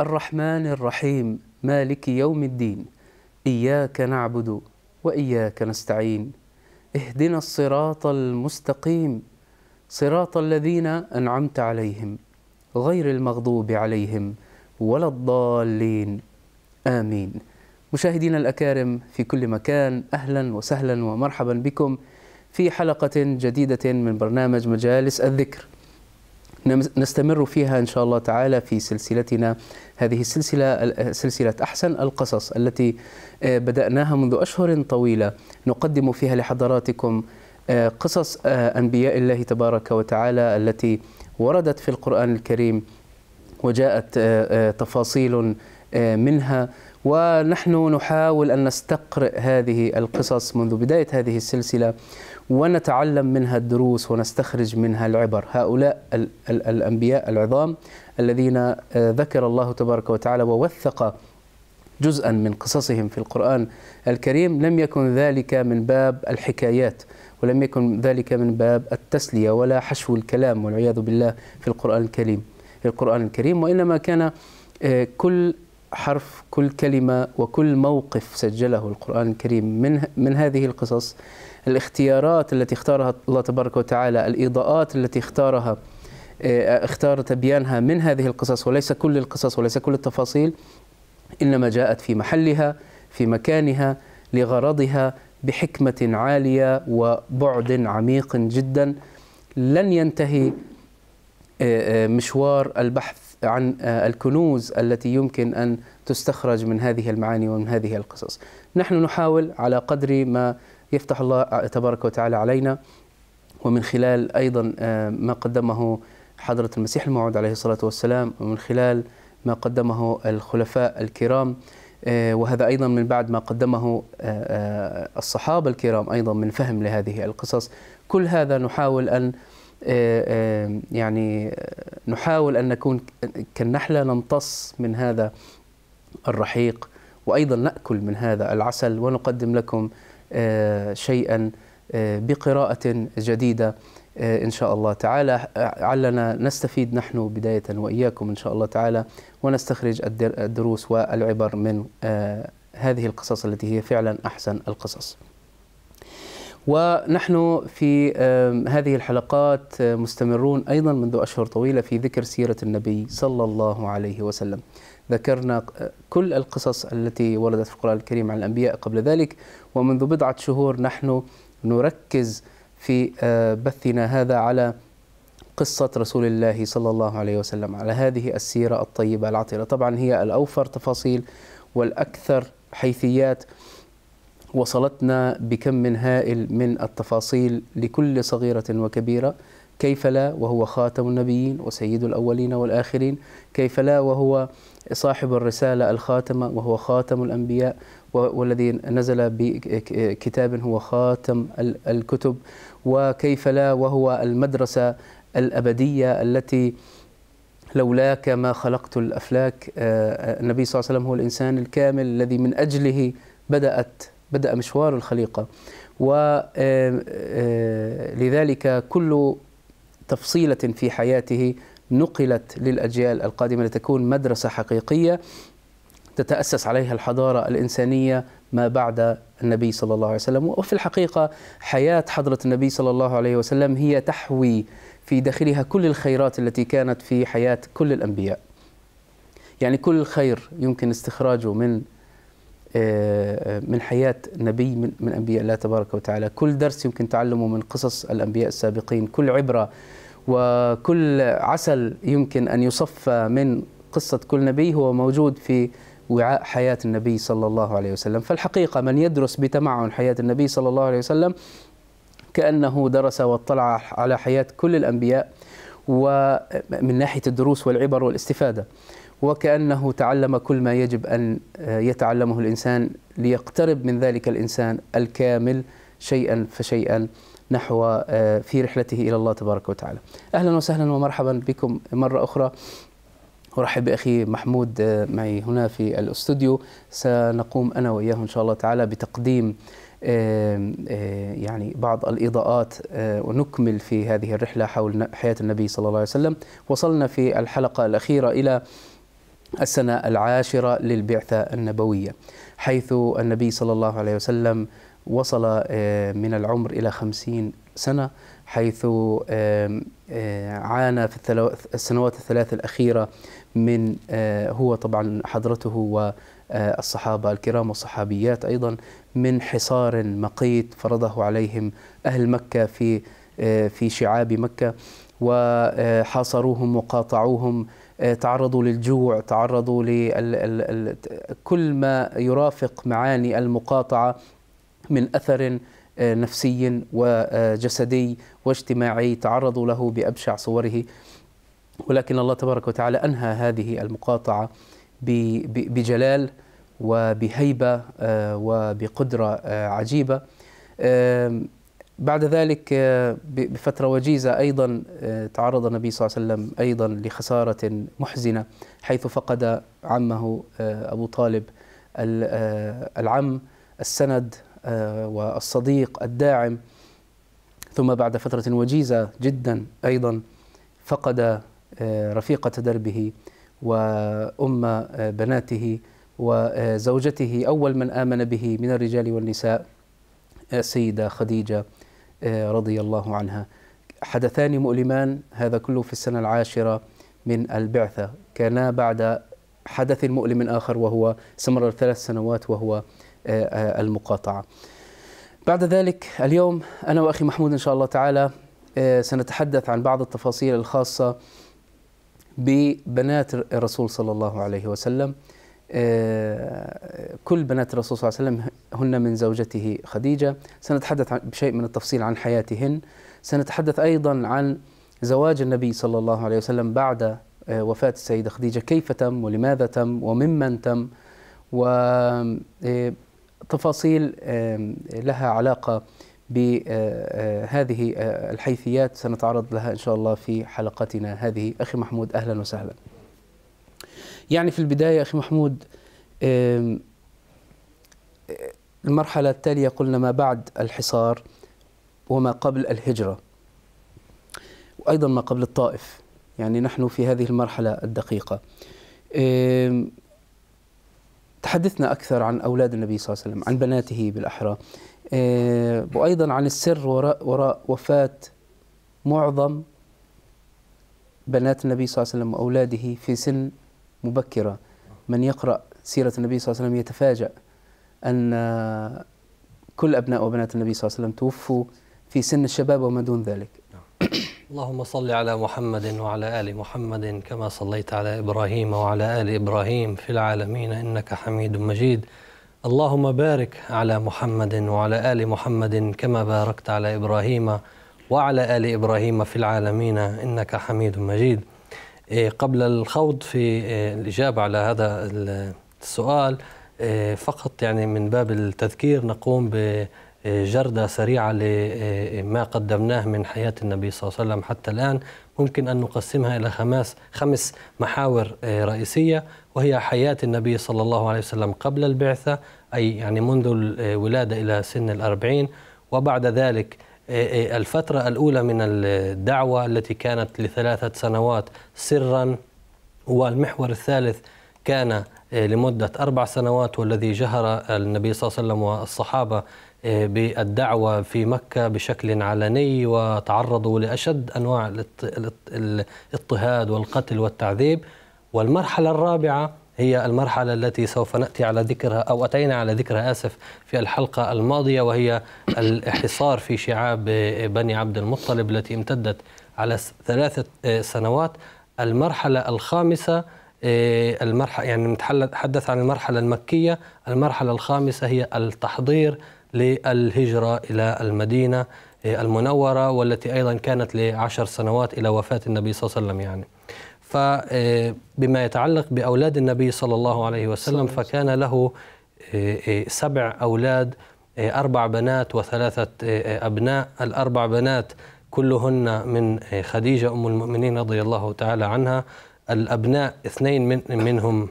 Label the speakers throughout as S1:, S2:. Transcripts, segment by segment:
S1: الرحمن الرحيم مالك يوم الدين إياك نعبد وإياك نستعين اهدنا الصراط المستقيم صراط الذين أنعمت عليهم غير المغضوب عليهم ولا الضالين آمين مشاهدينا الأكارم في كل مكان أهلا وسهلا ومرحبا بكم في حلقة جديدة من برنامج مجالس الذكر نستمر فيها إن شاء الله تعالى في سلسلتنا هذه السلسلة سلسلة أحسن القصص التي آه، بدأناها منذ أشهر طويلة نقدم فيها لحضراتكم آه، قصص آه، أنبياء الله تبارك وتعالى التي وردت في القرآن الكريم وجاءت تفاصيل منها ونحن نحاول أن نستقرئ هذه القصص منذ بداية هذه السلسلة ونتعلم منها الدروس ونستخرج منها العبر هؤلاء ال ال الأنبياء العظام الذين آه، ذكر الله تبارك وتعالى ووثق جزءا من قصصهم في القرآن الكريم لم يكن ذلك من باب الحكايات ولم يكن ذلك من باب التسلية ولا حشو الكلام والعياذ بالله في القرآن الكريم في القرآن الكريم وإنما كان آه، كل حرف كل كلمة وكل موقف سجله القرآن الكريم من, من هذه القصص الاختيارات التي اختارها الله تبارك وتعالى الإضاءات التي اختارها آه، اختار تبيانها من هذه القصص وليس كل القصص وليس كل التفاصيل إنما جاءت في محلها في مكانها لغرضها بحكمة عالية وبعد عميق جدا لن ينتهي آه، آه، مشوار البحث عن الكنوز التي يمكن أن تستخرج من هذه المعاني ومن هذه القصص نحن نحاول على قدر ما يفتح الله تبارك وتعالى علينا ومن خلال أيضا آه، ما قدمه حضرة المسيح الموعود عليه الصلاة والسلام ومن خلال ما قدمه الخلفاء الكرام آه، وهذا أيضا من بعد ما قدمه آه، الصحابة الكرام أيضا من فهم لهذه القصص كل هذا نحاول أن يعني نحاول أن نكون كالنحلة نمتص من هذا الرحيق وأيضا نأكل من هذا العسل ونقدم لكم آه، شيئا آه، بقراءة جديدة آه، إن شاء الله تعالى علنا نستفيد نحن بداية وإياكم إن شاء الله تعالى ونستخرج الدروس والعبر من هذه القصص التي هي فعلا أحسن القصص ونحن في هذه الحلقات مستمرون أيضا منذ أشهر طويلة في ذكر سيرة النبي صلى الله عليه وسلم ذكرنا كل القصص التي وردت في القرآن الكريم عن الأنبياء قبل ذلك ومنذ بضعة شهور نحن نركز في آه، بثنا هذا على قصة رسول الله صلى الله عليه وسلم على هذه السيرة الطيبة العطرة طبعا هي الأوفر تفاصيل والأكثر حيثيات وصلتنا بكم من هائل من التفاصيل لكل صغيرة وكبيرة كيف لا وهو خاتم النبيين وسيد الأولين والآخرين كيف لا وهو صاحب الرسالة الخاتمة وهو خاتم الأنبياء والذي نزل بكتاب هو خاتم الكتب وكيف لا وهو المدرسة الأبدية التي لولاك ما خلقت الأفلاك آه، آه، النبي صلى الله عليه وسلم هو الإنسان الكامل الذي من أجله بدأت بدأ مشوار الخليقة ولذلك آه، كل تفصيلة في حياته نقلت للأجيال القادمة لتكون مدرسة حقيقية تتأسس عليها الحضارة الإنسانية ما بعد النبي صلى الله عليه وسلم وفي الحقيقة حياة حضرة النبي صلى الله عليه وسلم هي تحوي في داخلها كل الخيرات التي كانت في حياة كل الأنبياء يعني كل خير يمكن استخراجه من آه، آه، من حياة نبي من, أنبياء الله تبارك وتعالى كل درس يمكن تعلمه من قصص الأنبياء السابقين كل عبرة وكل عسل يمكن أن يصفى من قصة كل نبي هو موجود في وعاء حياة النبي صلى الله عليه وسلم فالحقيقة من يدرس بتمعن حياة النبي صلى الله عليه وسلم كأنه درس واطلع على حياة كل الأنبياء ومن ناحية الدروس والعبر والاستفادة وكأنه تعلم كل ما يجب أن يتعلمه الإنسان ليقترب من ذلك الإنسان الكامل شيئا فشيئا نحو آه، في رحلته إلى الله تبارك وتعالى أهلا وسهلا ومرحبا بكم مرة أخرى أرحب بأخي محمود آه، معي هنا في الأستوديو سنقوم أنا وإياه إن شاء الله تعالى بتقديم يعني بعض الإضاءات آه، ونكمل في هذه الرحلة حول حياة النبي صلى الله عليه وسلم وصلنا في الحلقة الأخيرة إلى السنة العاشرة للبعثة النبوية حيث النبي صلى الله عليه وسلم وصل آه، من العمر إلى خمسين سنة حيث آه، عانى في السنوات الثلاث الأخيرة من آه، هو طبعا حضرته والصحابة الكرام والصحابيات أيضا من حصار مقيت فرضه عليهم أهل مكة في في شعاب مكة وحاصروهم وقاطعوهم آه، تعرضوا للجوع تعرضوا لكل ما يرافق معاني المقاطعة من أثر آه، نفسي وجسدي آه، واجتماعي تعرضوا له بأبشع صوره ولكن الله تبارك وتعالى أنهى هذه المقاطعة بجلال وبهيبة وبقدرة عجيبة بعد ذلك آه، بفترة وجيزة أيضا آه، تعرض النبي صلى الله عليه وسلم أيضا لخسارة محزنة حيث فقد عمه آه، أبو طالب العم السند والصديق الداعم ثم بعد فترة وجيزة جدا أيضا فقد رفيقة دربه وأم بناته وزوجته أول من آمن به من الرجال والنساء السيدة خديجة آه، رضي الله عنها حدثان مؤلمان هذا كله في السنة العاشرة من البعثة كانا بعد حدث مؤلم آخر وهو استمر ثلاث سنوات وهو آه، آه، المقاطعة بعد ذلك اليوم أنا وأخي محمود إن شاء الله تعالى سنتحدث عن بعض التفاصيل الخاصة ببنات الرسول صلى الله عليه وسلم آه، كل بنات الرسول صلى الله عليه وسلم هن من زوجته خديجة سنتحدث بشيء من التفصيل عن حياتهن سنتحدث أيضا عن زواج النبي صلى الله عليه وسلم بعد آه، وفاة السيدة خديجة كيف تم ولماذا تم وممن تم وتفاصيل آه، لها علاقة بهذه الحيثيات سنتعرض لها إن شاء الله في حلقتنا هذه أخي محمود أهلا وسهلا يعني في البداية أخي محمود المرحلة التالية قلنا ما بعد الحصار وما قبل الهجرة وأيضا ما قبل الطائف يعني نحن في هذه المرحلة الدقيقة تحدثنا أكثر عن أولاد النبي صلى الله عليه وسلم عن بناته بالأحرى وأيضا عن السر وراء, وراء وفاة معظم بنات النبي صلى الله عليه وسلم وأولاده في سن مبكرة من يقرأ سيرة النبي صلى الله عليه وسلم يتفاجأ أن كل أبناء وبنات النبي صلى الله عليه وسلم توفوا في سن الشباب وما دون ذلك
S2: اللهم صل على محمد وعلى آل محمد كما صليت على إبراهيم وعلى آل إبراهيم في العالمين إنك حميد مجيد اللهم بارك على محمد وعلى آل محمد كما باركت على إبراهيم وعلى آل إبراهيم في العالمين إنك حميد مجيد إيه، قبل الخوض في إيه، الإجابة على هذا السؤال إيه، فقط يعني من باب التذكير نقوم بجردة سريعة لما قدمناه من حياة النبي صلى الله عليه وسلم حتى الآن ممكن أن نقسمها إلى خمس, خمس محاور رئيسية وهي حياة النبي صلى الله عليه وسلم قبل البعثة أي يعني منذ الولادة إلى سن الأربعين وبعد ذلك إيه، إيه، الفترة الأولى من الدعوة التي كانت لثلاثة سنوات سرا والمحور الثالث كان إيه، لمدة أربع سنوات والذي جهر النبي صلى الله عليه وسلم والصحابة بالدعوة في مكة بشكل علني وتعرضوا لأشد أنواع الاضطهاد والقتل والتعذيب والمرحلة الرابعة هي المرحلة التي سوف نأتي على ذكرها أو أتينا على ذكرها آسف في الحلقة الماضية وهي الحصار في شعاب بني عبد المطلب التي امتدت على ثلاثة آه، سنوات المرحلة الخامسة آه، المرحلة يعني نتحدث عن المرحلة المكية المرحلة الخامسة هي التحضير للهجرة إلى المدينة آه، المنورة والتي أيضا كانت لعشر سنوات إلى وفاة النبي صلى الله عليه وسلم يعني فبما آه، يتعلق بأولاد النبي صلى الله عليه وسلم فكان له آه، آه، سبع أولاد أربع بنات وثلاثة أبناء الأربع بنات كلهن من خديجة أم المؤمنين رضي الله تعالى عنها الأبناء اثنين من منهم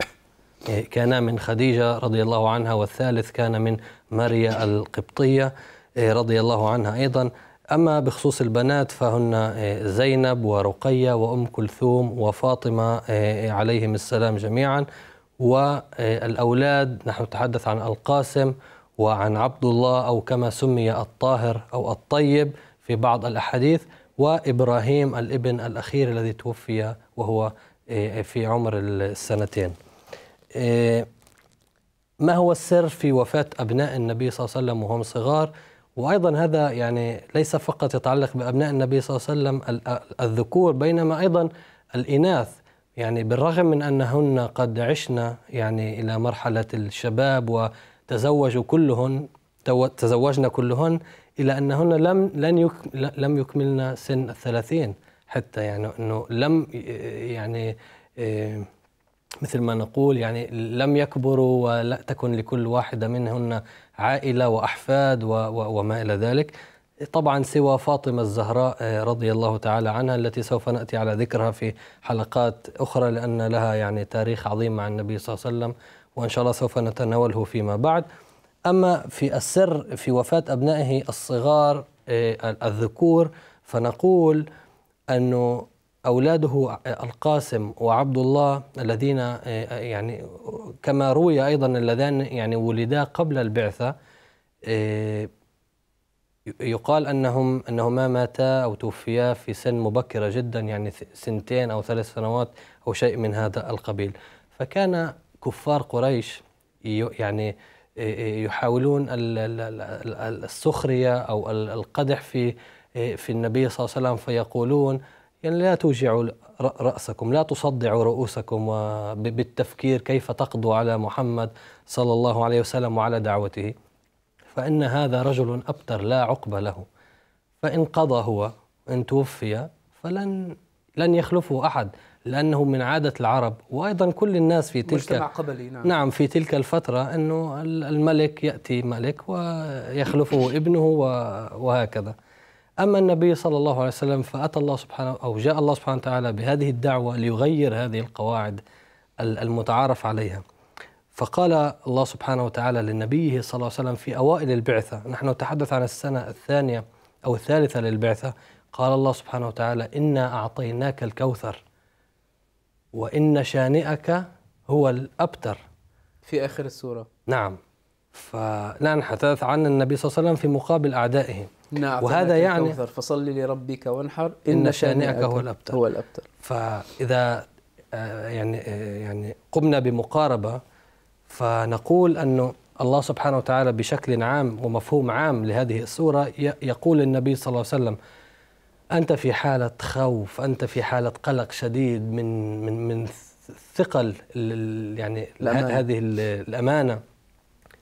S2: كانا من خديجة رضي الله عنها والثالث كان من ماريا القبطية رضي الله عنها أيضا أما بخصوص البنات فهن آه، زينب ورقية وأم كلثوم وفاطمة آه، عليهم السلام جميعا والأولاد آه، نحن نتحدث عن القاسم وعن عبد الله أو كما سمي الطاهر أو الطيب في بعض الأحاديث وإبراهيم الابن الأخير الذي توفي وهو في عمر السنتين ما هو السر في وفاة أبناء النبي صلى الله عليه وسلم وهم صغار؟ وايضا هذا يعني ليس فقط يتعلق بابناء النبي صلى الله عليه وسلم الذكور بينما ايضا الاناث يعني بالرغم من انهن قد عشن يعني الى مرحله الشباب وتزوجوا كلهن تزوجنا كلهن الى انهن لم لن لم يكملن سن الثلاثين حتى يعني انه لم يعني آه، مثل ما نقول يعني لم يكبروا ولا تكن لكل واحدة منهن عائلة وأحفاد وما إلى ذلك طبعا سوى فاطمة الزهراء آه، رضي الله تعالى عنها التي سوف نأتي على ذكرها في حلقات أخرى لأن لها يعني تاريخ عظيم مع النبي صلى الله عليه وسلم وإن شاء الله سوف نتناوله فيما بعد أما في السر في وفاة أبنائه الصغار آه، الذكور فنقول أنه أولاده القاسم وعبد الله الذين آه، آه، يعني كما روي أيضا اللذان يعني ولدا قبل البعثة آه، يقال أنهم أنهما ماتا أو توفيا في سن مبكرة جدا يعني سنتين أو ثلاث سنوات أو شيء من هذا القبيل فكان كفار قريش يعني يحاولون السخرية أو القدح في في النبي صلى الله عليه وسلم فيقولون يعني لا توجعوا رأسكم لا تصدعوا رؤوسكم بالتفكير كيف تقضوا على محمد صلى الله عليه وسلم وعلى دعوته فإن هذا رجل أبتر لا عقب له فإن قضى هو إن توفي فلن لن يخلفه أحد لأنه من عادة العرب وأيضا كل الناس في تلك مجتمع قبلي نعم. نعم في تلك الفترة أنه الملك يأتي ملك ويخلفه ابنه وهكذا أما النبي صلى الله عليه وسلم فأتى الله سبحانه أو جاء الله سبحانه وتعالى بهذه الدعوة ليغير هذه القواعد المتعارف عليها فقال الله سبحانه وتعالى لنبيه صلى الله عليه وسلم في أوائل البعثة نحن نتحدث عن السنة الثانية أو الثالثة للبعثة قال الله سبحانه وتعالى إنا أعطيناك الكوثر وإن شانئك هو الأبتر
S1: في آخر السورة
S2: نعم فلا نتحدث عن النبي صلى الله عليه وسلم في مقابل أعدائه نعم وهذا يعني
S1: فصلي لربك وانحر إن, إن شانئك هو الأبتر
S2: هو الأبتر فإذا آه، يعني آه، يعني قمنا بمقاربة فنقول أنه الله سبحانه وتعالى بشكل عام ومفهوم عام لهذه السورة يقول النبي صلى الله عليه وسلم أنت في حالة خوف أنت في حالة قلق شديد من من من ثقل يعني الأمانة. هذه الأمانة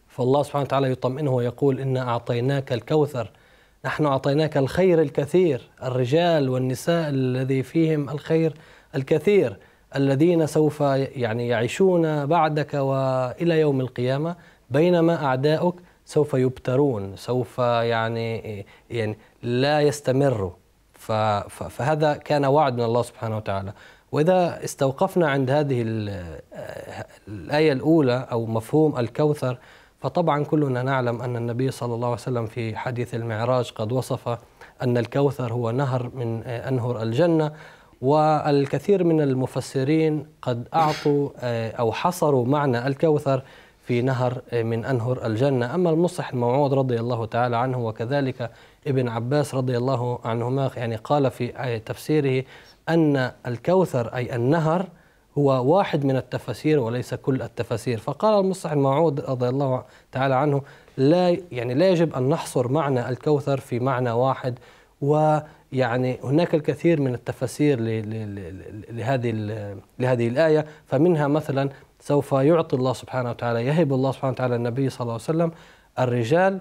S2: فالله سبحانه وتعالى يطمئنه ويقول إنا أعطيناك الكوثر نحن أعطيناك الخير الكثير الرجال والنساء الذي فيهم الخير الكثير الذين سوف يعني يعيشون بعدك والى يوم القيامه بينما اعداؤك سوف يبترون سوف يعني يعني لا يستمروا فهذا كان وعد من الله سبحانه وتعالى واذا استوقفنا عند هذه آه، الايه الاولى او مفهوم الكوثر فطبعا كلنا نعلم أن النبي صلى الله عليه وسلم في حديث المعراج قد وصف أن الكوثر هو نهر من أنهر الجنة والكثير من المفسرين قد أعطوا آه، أو حصروا معنى الكوثر في نهر من أنهر الجنة أما المصح الموعود رضي الله تعالى عنه وكذلك ابن عباس رضي الله عنهما يعني قال في آه، تفسيره أن الكوثر أي النهر هو واحد من التفاسير وليس كل التفاسير فقال المصح الموعود رضي الله تعالى عنه لا يعني لا يجب أن نحصر معنى الكوثر في معنى واحد ويعني هناك الكثير من التفاسير لهذه لهذه الآية فمنها مثلا سوف يعطي الله سبحانه وتعالى يهب الله سبحانه وتعالى النبي صلى الله عليه وسلم الرجال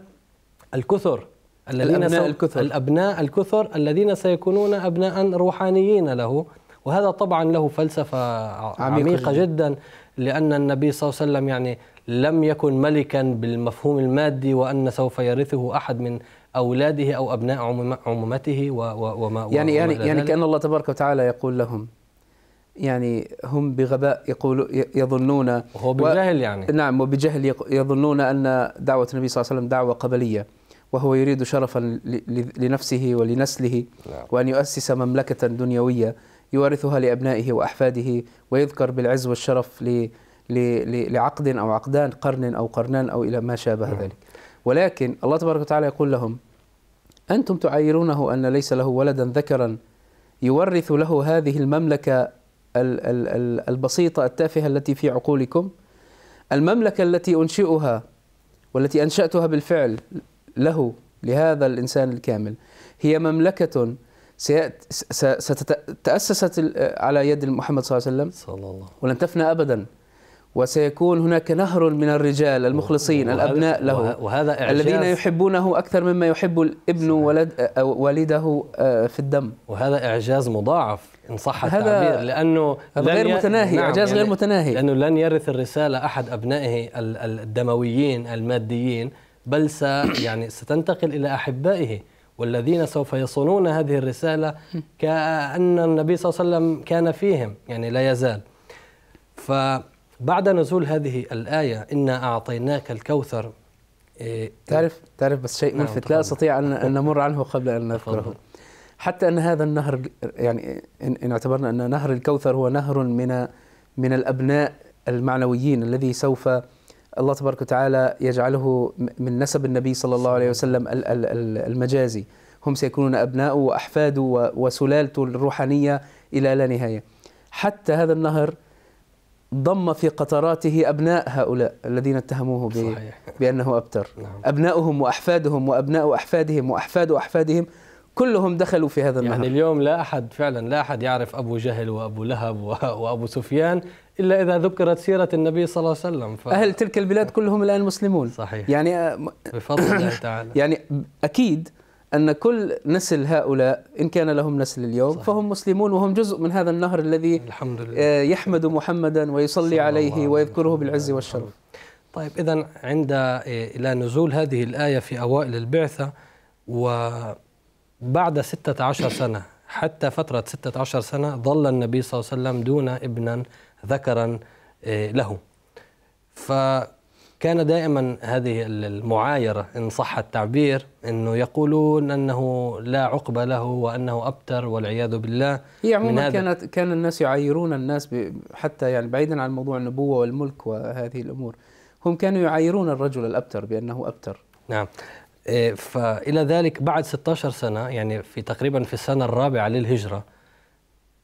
S2: الكثر الذين الأبناء الكثر الأبناء الكثر الذين سيكونون أبناء روحانيين له وهذا طبعا له فلسفة عميقة, عميقة جدا لأن النبي صلى الله عليه وسلم يعني لم يكن ملكا بالمفهوم المادي وأن سوف يرثه أحد من أولاده أو أبناء عمومته وما يعني وما يعني, يعني, يعني كأن
S1: الله تبارك وتعالى يقول لهم يعني هم بغباء يقول يظنون وهو بجهل يعني نعم وبجهل يظنون أن دعوة النبي صلى الله عليه وسلم دعوة قبلية وهو يريد شرفا لنفسه ولنسله نعم. وأن يؤسس مملكة دنيوية يورثها لأبنائه وأحفاده ويذكر بالعز والشرف ل لعقد أو عقدان قرن أو قرنان أو إلى ما شابه نعم. ذلك ولكن الله تبارك وتعالى يقول لهم أنتم تعايرونه أن ليس له ولدا ذكرا يورث له هذه المملكة البسيطة التافهة التي في عقولكم المملكة التي أنشئها والتي أنشأتها بالفعل له لهذا الإنسان الكامل هي مملكة ستتأسست على يد محمد صلى الله عليه وسلم صلى الله ولن تفنى أبدا وسيكون هناك نهر من الرجال المخلصين الأبناء له وهذا إعجاز الذين يحبونه أكثر مما
S2: يحب الابن ولد والده آه، في الدم وهذا إعجاز مضاعف إن صح التعبير لأنه غير متناهي نعم إعجاز يعني غير متناهي لأنه لن يرث الرسالة أحد أبنائه الدمويين الماديين بل س يعني ستنتقل إلى أحبائه والذين سوف يصونون هذه الرسالة كأن النبي صلى الله عليه وسلم كان فيهم يعني لا يزال فبعد نزول هذه الآية إنا أعطيناك الكوثر إيه
S1: تعرف تعرف بس شيء نعم، ملفت لا أستطيع أن نمر عنه قبل أن نذكره حتى أن هذا النهر يعني إن اعتبرنا أن نهر الكوثر هو نهر من من الأبناء المعنويين الذي سوف الله تبارك وتعالى يجعله من نسب النبي صلى الله عليه وسلم المجازي هم سيكونون أبناؤه وأحفاده وسلالته الروحانية إلى لا نهاية حتى هذا النهر ضم في قطراته أبناء هؤلاء الذين اتهموه بأنه أبتر نعم. أبناؤهم وأحفادهم وأبناء
S2: أحفادهم وأحفاد أحفادهم كلهم دخلوا في هذا يعني النهر يعني اليوم لا أحد فعلا لا أحد يعرف أبو جهل وأبو لهب وأبو سفيان إلا إذا ذكرت سيرة النبي صلى الله عليه وسلم ف... أهل تلك البلاد كلهم الآن
S1: مسلمون صحيح يعني آه، بفضل الله تعالى يعني أكيد أن كل نسل هؤلاء إن كان لهم نسل اليوم صحيح. فهم مسلمون وهم جزء من هذا النهر الذي الحمد لله. آه، يحمد محمدا ويصلي عليه ويذكره بالعز والشرف
S2: طيب إذا عند آه، إلى نزول هذه الآية في أوائل البعثة و بعد 16 سنة حتى فترة 16 سنة ظل النبي صلى الله عليه وسلم دون ابنا ذكرا آه، له فكان دائما هذه المعايرة إن صح التعبير أنه يقولون أنه لا عقبة له وأنه أبتر والعياذ بالله هي عموما كانت
S1: كان الناس يعايرون الناس حتى يعني بعيدا عن موضوع النبوة والملك وهذه الأمور هم كانوا يعايرون الرجل الأبتر بأنه أبتر
S2: نعم فإلى ذلك بعد 16 سنة يعني في تقريبا في السنة الرابعة للهجرة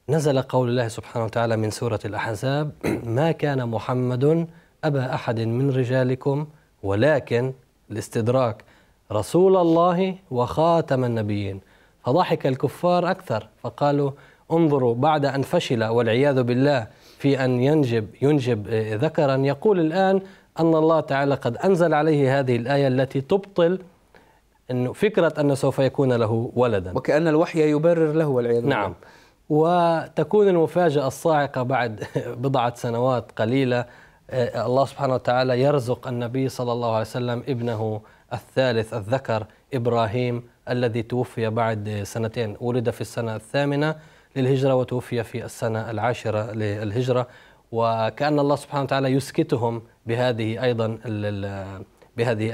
S2: نزل قول الله سبحانه وتعالى من سورة الأحزاب ما كان محمد أبا أحد من رجالكم ولكن الاستدراك رسول الله وخاتم النبيين فضحك الكفار أكثر فقالوا انظروا بعد أن فشل والعياذ بالله في أن ينجب ينجب آه، ذكرا يقول الآن أن الله تعالى قد أنزل عليه هذه الآية التي تبطل أنه فكرة أنه سوف يكون له ولدا وكأن الوحي يبرر له والعياذ بالله نعم وتكون المفاجأة الصاعقة بعد بضعة سنوات قليلة آه، الله سبحانه وتعالى يرزق النبي صلى الله عليه وسلم ابنه الثالث الذكر إبراهيم الذي توفي بعد سنتين ولد في السنة الثامنة للهجرة وتوفي في السنة العاشرة للهجرة وكأن الله سبحانه وتعالى يسكتهم بهذه أيضا بهذه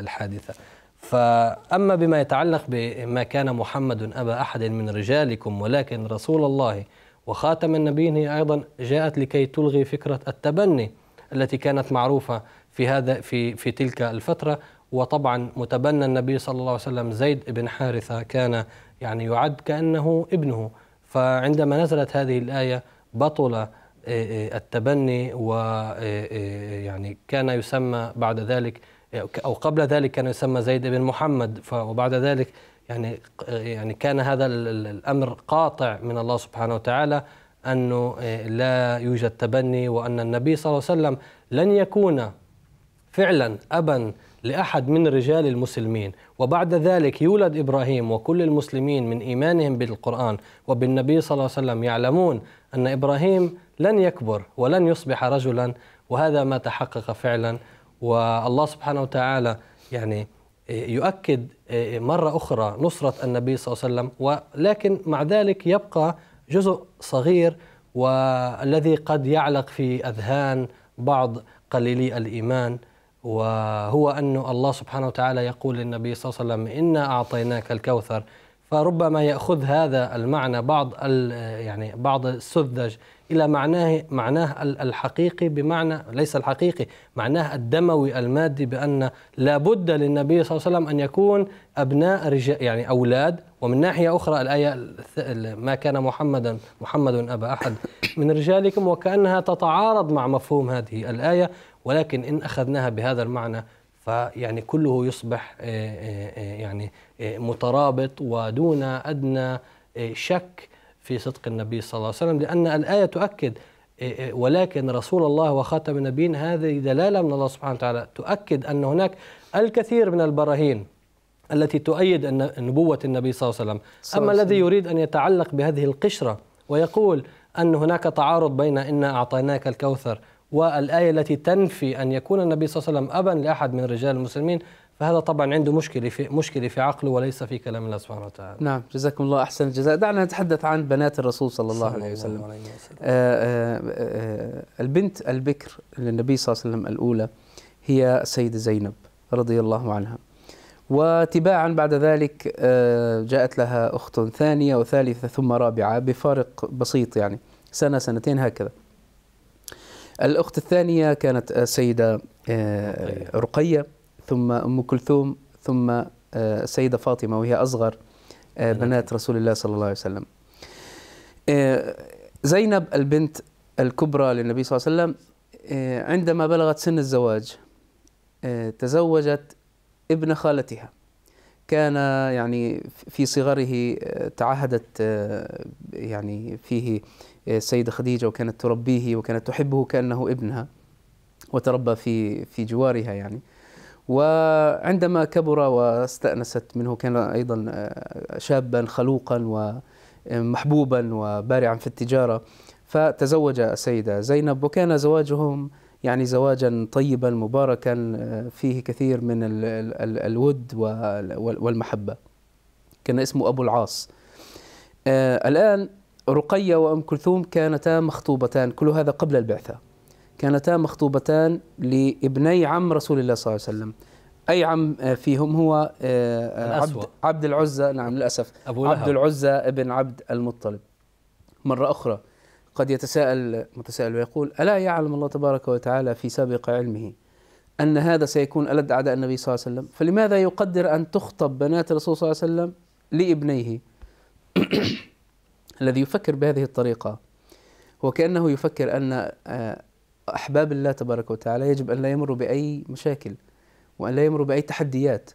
S2: الحادثة فأما بما يتعلق بما كان محمد أبا أحد من رجالكم ولكن رسول الله وخاتم النبيين هي أيضا جاءت لكي تلغي فكرة التبني التي كانت معروفة في هذا في في تلك الفترة وطبعا متبنى النبي صلى الله عليه وسلم زيد بن حارثة كان يعني يعد كأنه ابنه فعندما نزلت هذه الآية بطل آه، آه، التبني ويعني آه، كان يسمى بعد ذلك او قبل ذلك كان يسمى زيد بن محمد وبعد ذلك يعني يعني كان هذا الامر قاطع من الله سبحانه وتعالى انه آه، لا يوجد تبني وان النبي صلى الله عليه وسلم لن يكون فعلا ابا لاحد من رجال المسلمين وبعد ذلك يولد ابراهيم وكل المسلمين من ايمانهم بالقران وبالنبي صلى الله عليه وسلم يعلمون ان ابراهيم لن يكبر ولن يصبح رجلا وهذا ما تحقق فعلا والله سبحانه وتعالى يعني يؤكد مرة أخرى نصرة النبي صلى الله عليه وسلم ولكن مع ذلك يبقى جزء صغير والذي قد يعلق في أذهان بعض قليلي الإيمان وهو أن الله سبحانه وتعالى يقول للنبي صلى الله عليه وسلم إنا أعطيناك الكوثر فربما ياخذ هذا المعنى بعض يعني بعض السذج الى معناه معناه الحقيقي بمعنى ليس الحقيقي معناه الدموي المادي بان لابد للنبي صلى الله عليه وسلم ان يكون ابناء رجال يعني اولاد ومن ناحيه اخرى الايه ما كان محمدا محمد ابا احد من رجالكم وكانها تتعارض مع مفهوم هذه الايه ولكن ان اخذناها بهذا المعنى فيعني كله يصبح آه، آه، آه، يعني مترابط ودون ادنى شك في صدق النبي صلى الله عليه وسلم لان الايه تؤكد ولكن رسول الله وخاتم النبيين هذه دلاله من الله سبحانه وتعالى تؤكد ان هناك الكثير من البراهين التي تؤيد نبوه النبي صلى الله عليه وسلم اما الذي يريد ان يتعلق بهذه القشره ويقول ان هناك تعارض بين انا اعطيناك الكوثر والآية التي تنفي أن يكون النبي صلى الله عليه وسلم أبا لأحد من رجال المسلمين فهذا طبعا عنده مشكلة في مشكلة في عقله وليس في كلام الله سبحانه وتعالى. نعم جزاكم الله أحسن الجزاء، دعنا نتحدث عن بنات الرسول صلى الله, عليه وسلم. الله عليه
S1: وسلم. آآ آه، آآ آه، آه، البنت البكر للنبي صلى الله عليه وسلم الأولى هي السيدة زينب رضي الله عنها. وتباعا بعد ذلك جاءت لها أخت ثانية وثالثة ثم رابعة بفارق بسيط يعني سنة سنتين هكذا. الأخت الثانية كانت السيدة آه، آه، رقية ثم أم كلثوم ثم السيدة آه، فاطمة وهي أصغر نعم. بنات رسول الله صلى الله عليه وسلم زينب البنت الكبرى للنبي صلى الله عليه وسلم عندما بلغت سن الزواج تزوجت ابن خالتها كان يعني في صغره تعهدت يعني فيه السيدة خديجة وكانت تربيه وكانت تحبه كأنه ابنها وتربى في في جوارها يعني وعندما كبر واستأنست منه كان أيضا آه، شابا خلوقا ومحبوبا وبارعا في التجارة فتزوج السيدة زينب وكان زواجهم يعني زواجا طيبا مباركا آه، فيه كثير من الود والمحبة كان اسمه أبو العاص آه، الآن رقية وأم كلثوم كانتا مخطوبتان كل هذا قبل البعثة كانتا مخطوبتان لابني عم رسول الله صلى الله عليه وسلم أي عم آه، فيهم هو آه، آه، عبد, عبد العزة نعم للأسف أبو لهب. عبد العزة ابن عبد المطلب مرة أخرى قد يتساءل متساءل ويقول ألا يعلم الله تبارك وتعالى في سابق علمه أن هذا سيكون ألد أعداء النبي صلى الله عليه وسلم فلماذا يقدر أن تخطب بنات الرسول صلى الله عليه وسلم لابنيه الذي يفكر بهذه الطريقة هو كأنه يفكر أن آه، أحباب الله تبارك وتعالى يجب أن لا يمروا بأي مشاكل وأن لا يمروا بأي تحديات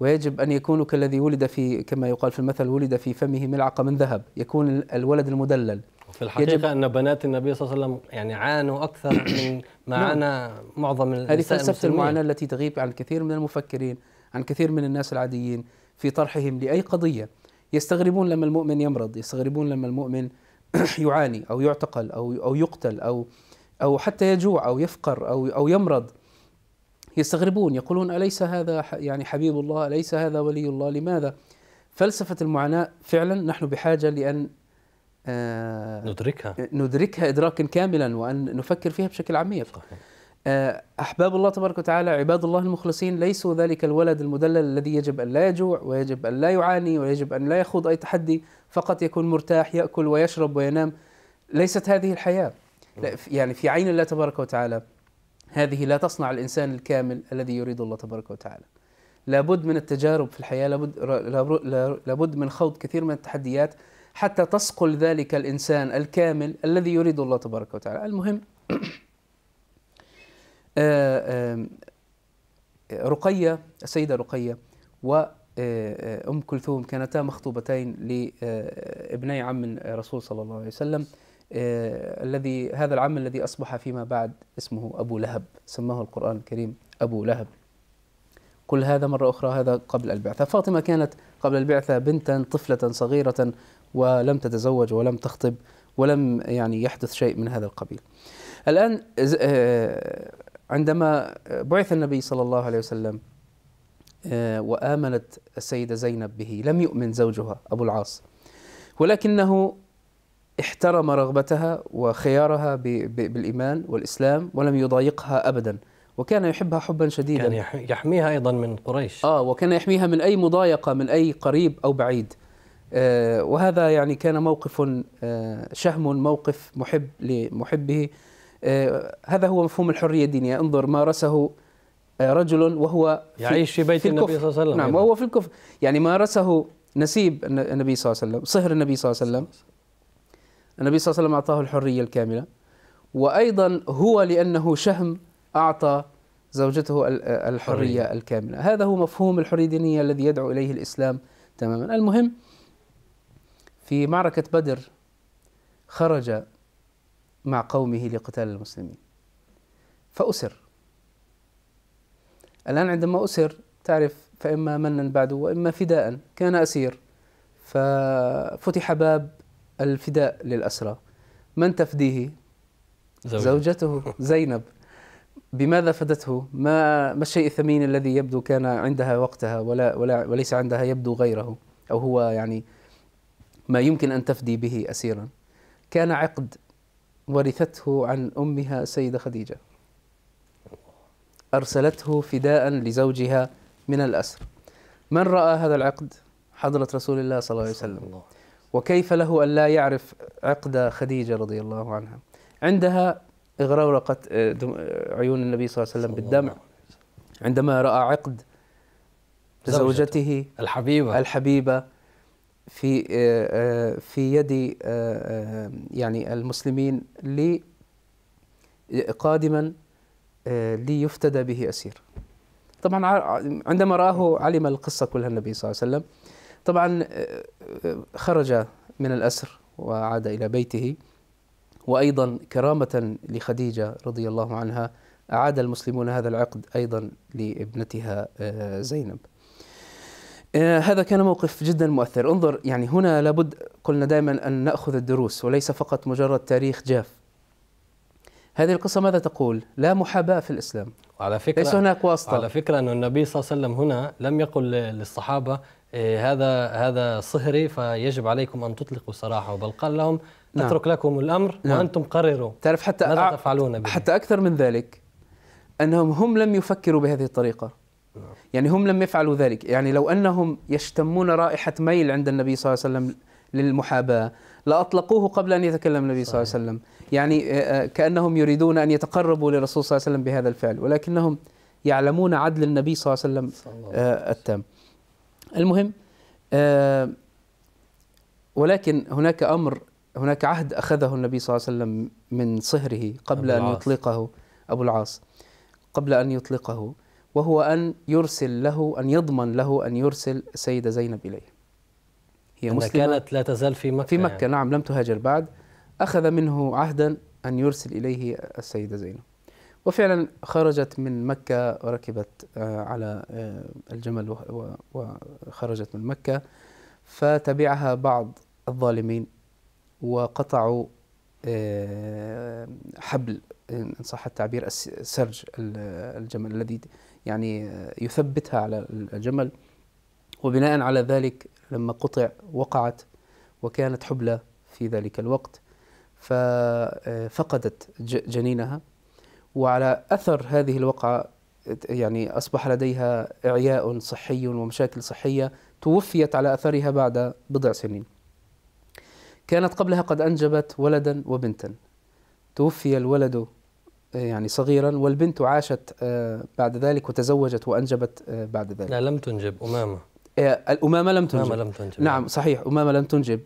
S1: ويجب أن يكونوا كالذي ولد في كما يقال في المثل ولد في فمه ملعقة من ذهب يكون الولد المدلل
S2: في الحقيقة يجب أن بنات النبي صلى الله عليه وسلم يعني عانوا أكثر من ما نعم. عانى معظم هذه فلسفة المعاناة
S1: التي تغيب عن كثير من المفكرين عن كثير من الناس العاديين في طرحهم لأي قضية يستغربون لما المؤمن يمرض يستغربون لما المؤمن يعاني أو يعتقل أو أو يقتل أو أو حتى يجوع أو يفقر أو أو يمرض يستغربون يقولون أليس هذا يعني حبيب الله أليس هذا ولي الله لماذا فلسفة المعاناة فعلا نحن بحاجة لأن آه ندركها ندركها إدراكا كاملا وأن نفكر فيها بشكل عميق آه، أحباب الله تبارك وتعالى عباد الله المخلصين ليسوا ذلك الولد المدلل الذي يجب أن لا يجوع ويجب أن لا يعاني ويجب أن لا يخوض أي تحدي فقط يكون مرتاح يأكل ويشرب وينام ليست هذه الحياة يعني في عين الله تبارك وتعالى هذه لا تصنع الإنسان الكامل الذي يريد الله تبارك وتعالى لابد من التجارب في الحياة لابد, لابد من خوض كثير من التحديات حتى تصقل ذلك الإنسان الكامل الذي يريد الله تبارك وتعالى المهم آه، آه، رقية السيدة رقية وأم آه، كلثوم كانتا مخطوبتين لابني عم الرسول صلى الله عليه وسلم الذي هذا العم الذي أصبح فيما بعد اسمه أبو لهب سماه القرآن الكريم أبو لهب كل هذا مرة أخرى هذا قبل البعثة فاطمة كانت قبل البعثة بنتا طفلة صغيرة ولم تتزوج ولم تخطب ولم يعني يحدث شيء من هذا القبيل الآن عندما بعث النبي صلى الله عليه وسلم آه، وآمنت السيدة زينب به لم يؤمن زوجها أبو العاص ولكنه احترم رغبتها وخيارها بالإيمان والإسلام ولم يضايقها أبدا وكان يحبها حبا شديدا كان يحميها أيضا من قريش آه وكان يحميها من أي مضايقة من أي قريب أو بعيد آه، وهذا يعني كان موقف آه، شهم موقف محب لمحبه آه، هذا هو مفهوم الحرية الدينية انظر مارسه آه، رجل وهو في يعيش في, بيت في النبي صلى الله عليه وسلم نعم وهو في الكفر يعني مارسه نسيب النبي صلى الله عليه وسلم صهر النبي صلى الله عليه وسلم النبي صلى الله عليه وسلم أعطاه الحرية الكاملة وأيضا هو لأنه شهم أعطى زوجته الحرية حرية. الكاملة هذا هو مفهوم الحرية الدينية الذي يدعو إليه الإسلام تماما المهم في معركة بدر خرج مع قومه لقتال المسلمين فأسر الآن عندما أسر تعرف فإما منا بعد وإما فداء كان أسير ففتح باب الفداء للأسرى من تفديه زوجة. زوجته زينب بماذا فدته ما, ما الشيء الثمين الذي يبدو كان عندها وقتها ولا, ولا وليس عندها يبدو غيره أو هو يعني ما يمكن أن تفدي به أسيرا كان عقد ورثته عن أمها السيدة خديجة أرسلته فداء لزوجها من الأسر من رأى هذا العقد؟ حضرة رسول الله صلى الله عليه وسلم وكيف له أن لا يعرف عقد خديجة رضي الله عنها عندها اغرورقت آه، آه، عيون النبي صلى الله عليه وسلم بالدمع عندما رأى عقد زوجته الحبيبة الحبيبة في آه، آه، في يد آه، يعني المسلمين لي قادما ليفتدى به اسير. طبعا عندما راه علم القصه كلها النبي صلى الله عليه وسلم. طبعا خرج من الاسر وعاد الى بيته وايضا كرامه لخديجه رضي الله عنها اعاد المسلمون هذا العقد ايضا لابنتها زينب. آه، هذا كان موقف جدا مؤثر انظر يعني هنا لابد قلنا دائما أن نأخذ الدروس وليس فقط مجرد تاريخ جاف هذه القصة ماذا تقول؟ لا محاباة في الإسلام
S2: على فكرة ليس هناك واسطة على فكرة أن النبي صلى الله عليه وسلم هنا لم يقل للصحابة آه، هذا هذا صهري فيجب عليكم أن تطلقوا سراحه بل قال لهم نعم. أترك لكم الأمر نعم. وأنتم قرروا تعرف حتى ماذا تفعلون به؟ حتى أكثر من ذلك أنهم
S1: هم لم يفكروا بهذه الطريقة يعني هم لم يفعلوا ذلك يعني لو أنهم يشتمون رائحة ميل عند النبي صلى الله عليه وسلم للمحاباة لأطلقوه قبل أن يتكلم النبي صلى الله عليه وسلم يعني آه، آه، كأنهم يريدون أن يتقربوا للرسول صلى الله عليه وسلم بهذا الفعل ولكنهم يعلمون عدل النبي صلى الله عليه وسلم آه، التام المهم ولكن هناك أمر هناك عهد أخذه النبي صلى الله عليه وسلم من صهره قبل أن يطلقه أبو العاص قبل أن يطلقه وهو أن يرسل له أن يضمن له أن يرسل السيدة زينب إليه هي مسلمة كانت
S2: لا تزال في مكة في يعني. مكة يعني.
S1: نعم لم تهاجر بعد أخذ منه عهدا أن يرسل إليه السيدة زينب وفعلا خرجت من مكة وركبت آه، على آه، الجمل وخرجت من مكة فتبعها بعض الظالمين وقطعوا آه، حبل إن صح التعبير السرج الجمل الذي يعني يثبتها على الجمل وبناء على ذلك لما قطع وقعت وكانت حبلى في ذلك الوقت ففقدت جنينها وعلى أثر هذه الوقعة يعني أصبح لديها إعياء صحي ومشاكل صحية توفيت على أثرها بعد بضع سنين كانت قبلها قد أنجبت ولدا وبنتا توفي الولد يعني صغيرا والبنت عاشت آه، بعد ذلك وتزوجت وأنجبت آه، بعد ذلك لا
S2: لم تنجب أمامة
S1: آه، الأمامة لم تنجب أمامة لم تنجب نعم صحيح أمامة لم تنجب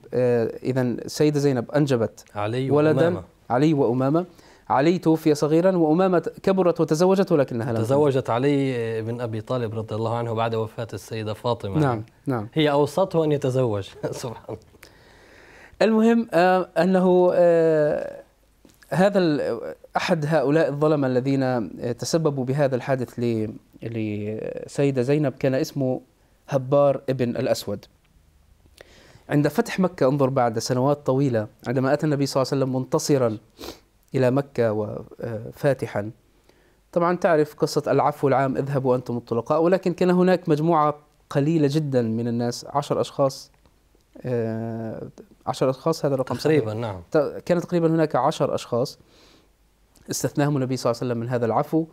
S1: إذا السيدة زينب أنجبت علي ولدا وأمامة. علي وأمامة علي توفي صغيرا وأمامة كبرت وتزوجت ولكنها لم تزوجت
S2: علي بن أبي طالب رضي الله عنه بعد وفاة السيدة فاطمة نعم نعم هي أوصته أن يتزوج سبحان الله
S1: المهم أنه هذا احد هؤلاء الظلمه الذين تسببوا بهذا الحادث لسيده زينب كان اسمه هبار ابن الاسود عند فتح مكه انظر بعد سنوات طويله عندما اتى النبي صلى الله عليه وسلم منتصرا الى مكه وفاتحا طبعا تعرف قصه العفو العام اذهبوا انتم الطلقاء ولكن كان هناك مجموعه قليله جدا من الناس عشر اشخاص 10 آه، اشخاص هذا الرقم تقريبا صحيح. نعم كان تقريبا هناك 10 اشخاص استثناهم النبي صلى الله عليه وسلم من هذا العفو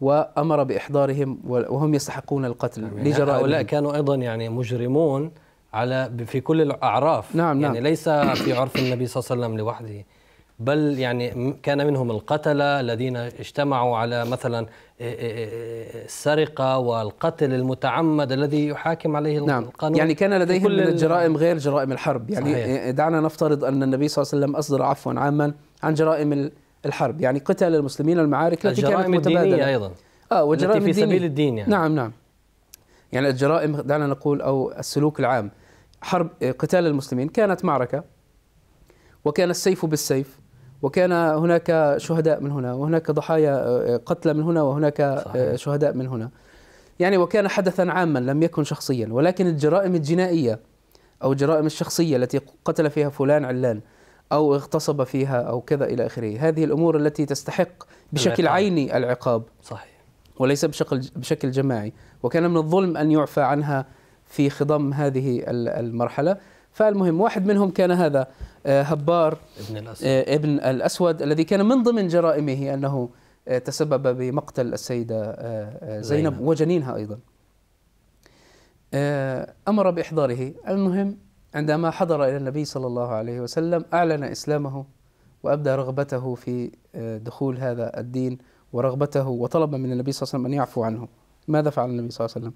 S1: وامر باحضارهم وهم يستحقون القتل يعني هؤلاء
S2: كانوا ايضا يعني مجرمون على في كل الاعراف نعم, نعم. يعني نعم. ليس في عرف النبي صلى الله عليه وسلم لوحده بل يعني كان منهم القتلة الذين اجتمعوا على مثلا السرقة والقتل المتعمد الذي يحاكم عليه نعم. القانون يعني كان لديهم من الجرائم
S1: غير جرائم الحرب يعني صحيح. دعنا نفترض أن النبي صلى الله عليه وسلم أصدر عفوا عاما عن جرائم الحرب يعني قتال المسلمين المعارك التي كانت متبادلة أيضا
S2: آه والجرائم التي في الديني. سبيل الدين يعني. نعم
S1: نعم يعني الجرائم دعنا نقول أو السلوك العام حرب قتال المسلمين كانت معركة وكان السيف بالسيف وكان هناك شهداء من هنا وهناك ضحايا آه، آه، قتلى من هنا وهناك آه، صحيح. شهداء من هنا يعني وكان حدثا عاما لم يكن شخصيا ولكن الجرائم الجنائية أو الجرائم الشخصية التي قتل فيها فلان علان أو اغتصب فيها أو كذا إلى آخره هذه الأمور التي تستحق بشكل العقاب. عيني العقاب صحيح وليس بشكل بشكل جماعي وكان من الظلم أن يعفى عنها في خضم هذه المرحلة فالمهم واحد منهم كان هذا آه، هبار ابن الأسود, آه، ابن الأسود الذي كان من ضمن جرائمه أنه آه، تسبب بمقتل السيدة زينب, وجنينها أيضا أمر بإحضاره المهم عندما حضر إلى النبي صلى الله عليه وسلم أعلن إسلامه وأبدى رغبته في دخول هذا الدين ورغبته وطلب من النبي صلى الله عليه وسلم أن يعفو عنه ماذا فعل النبي صلى الله عليه وسلم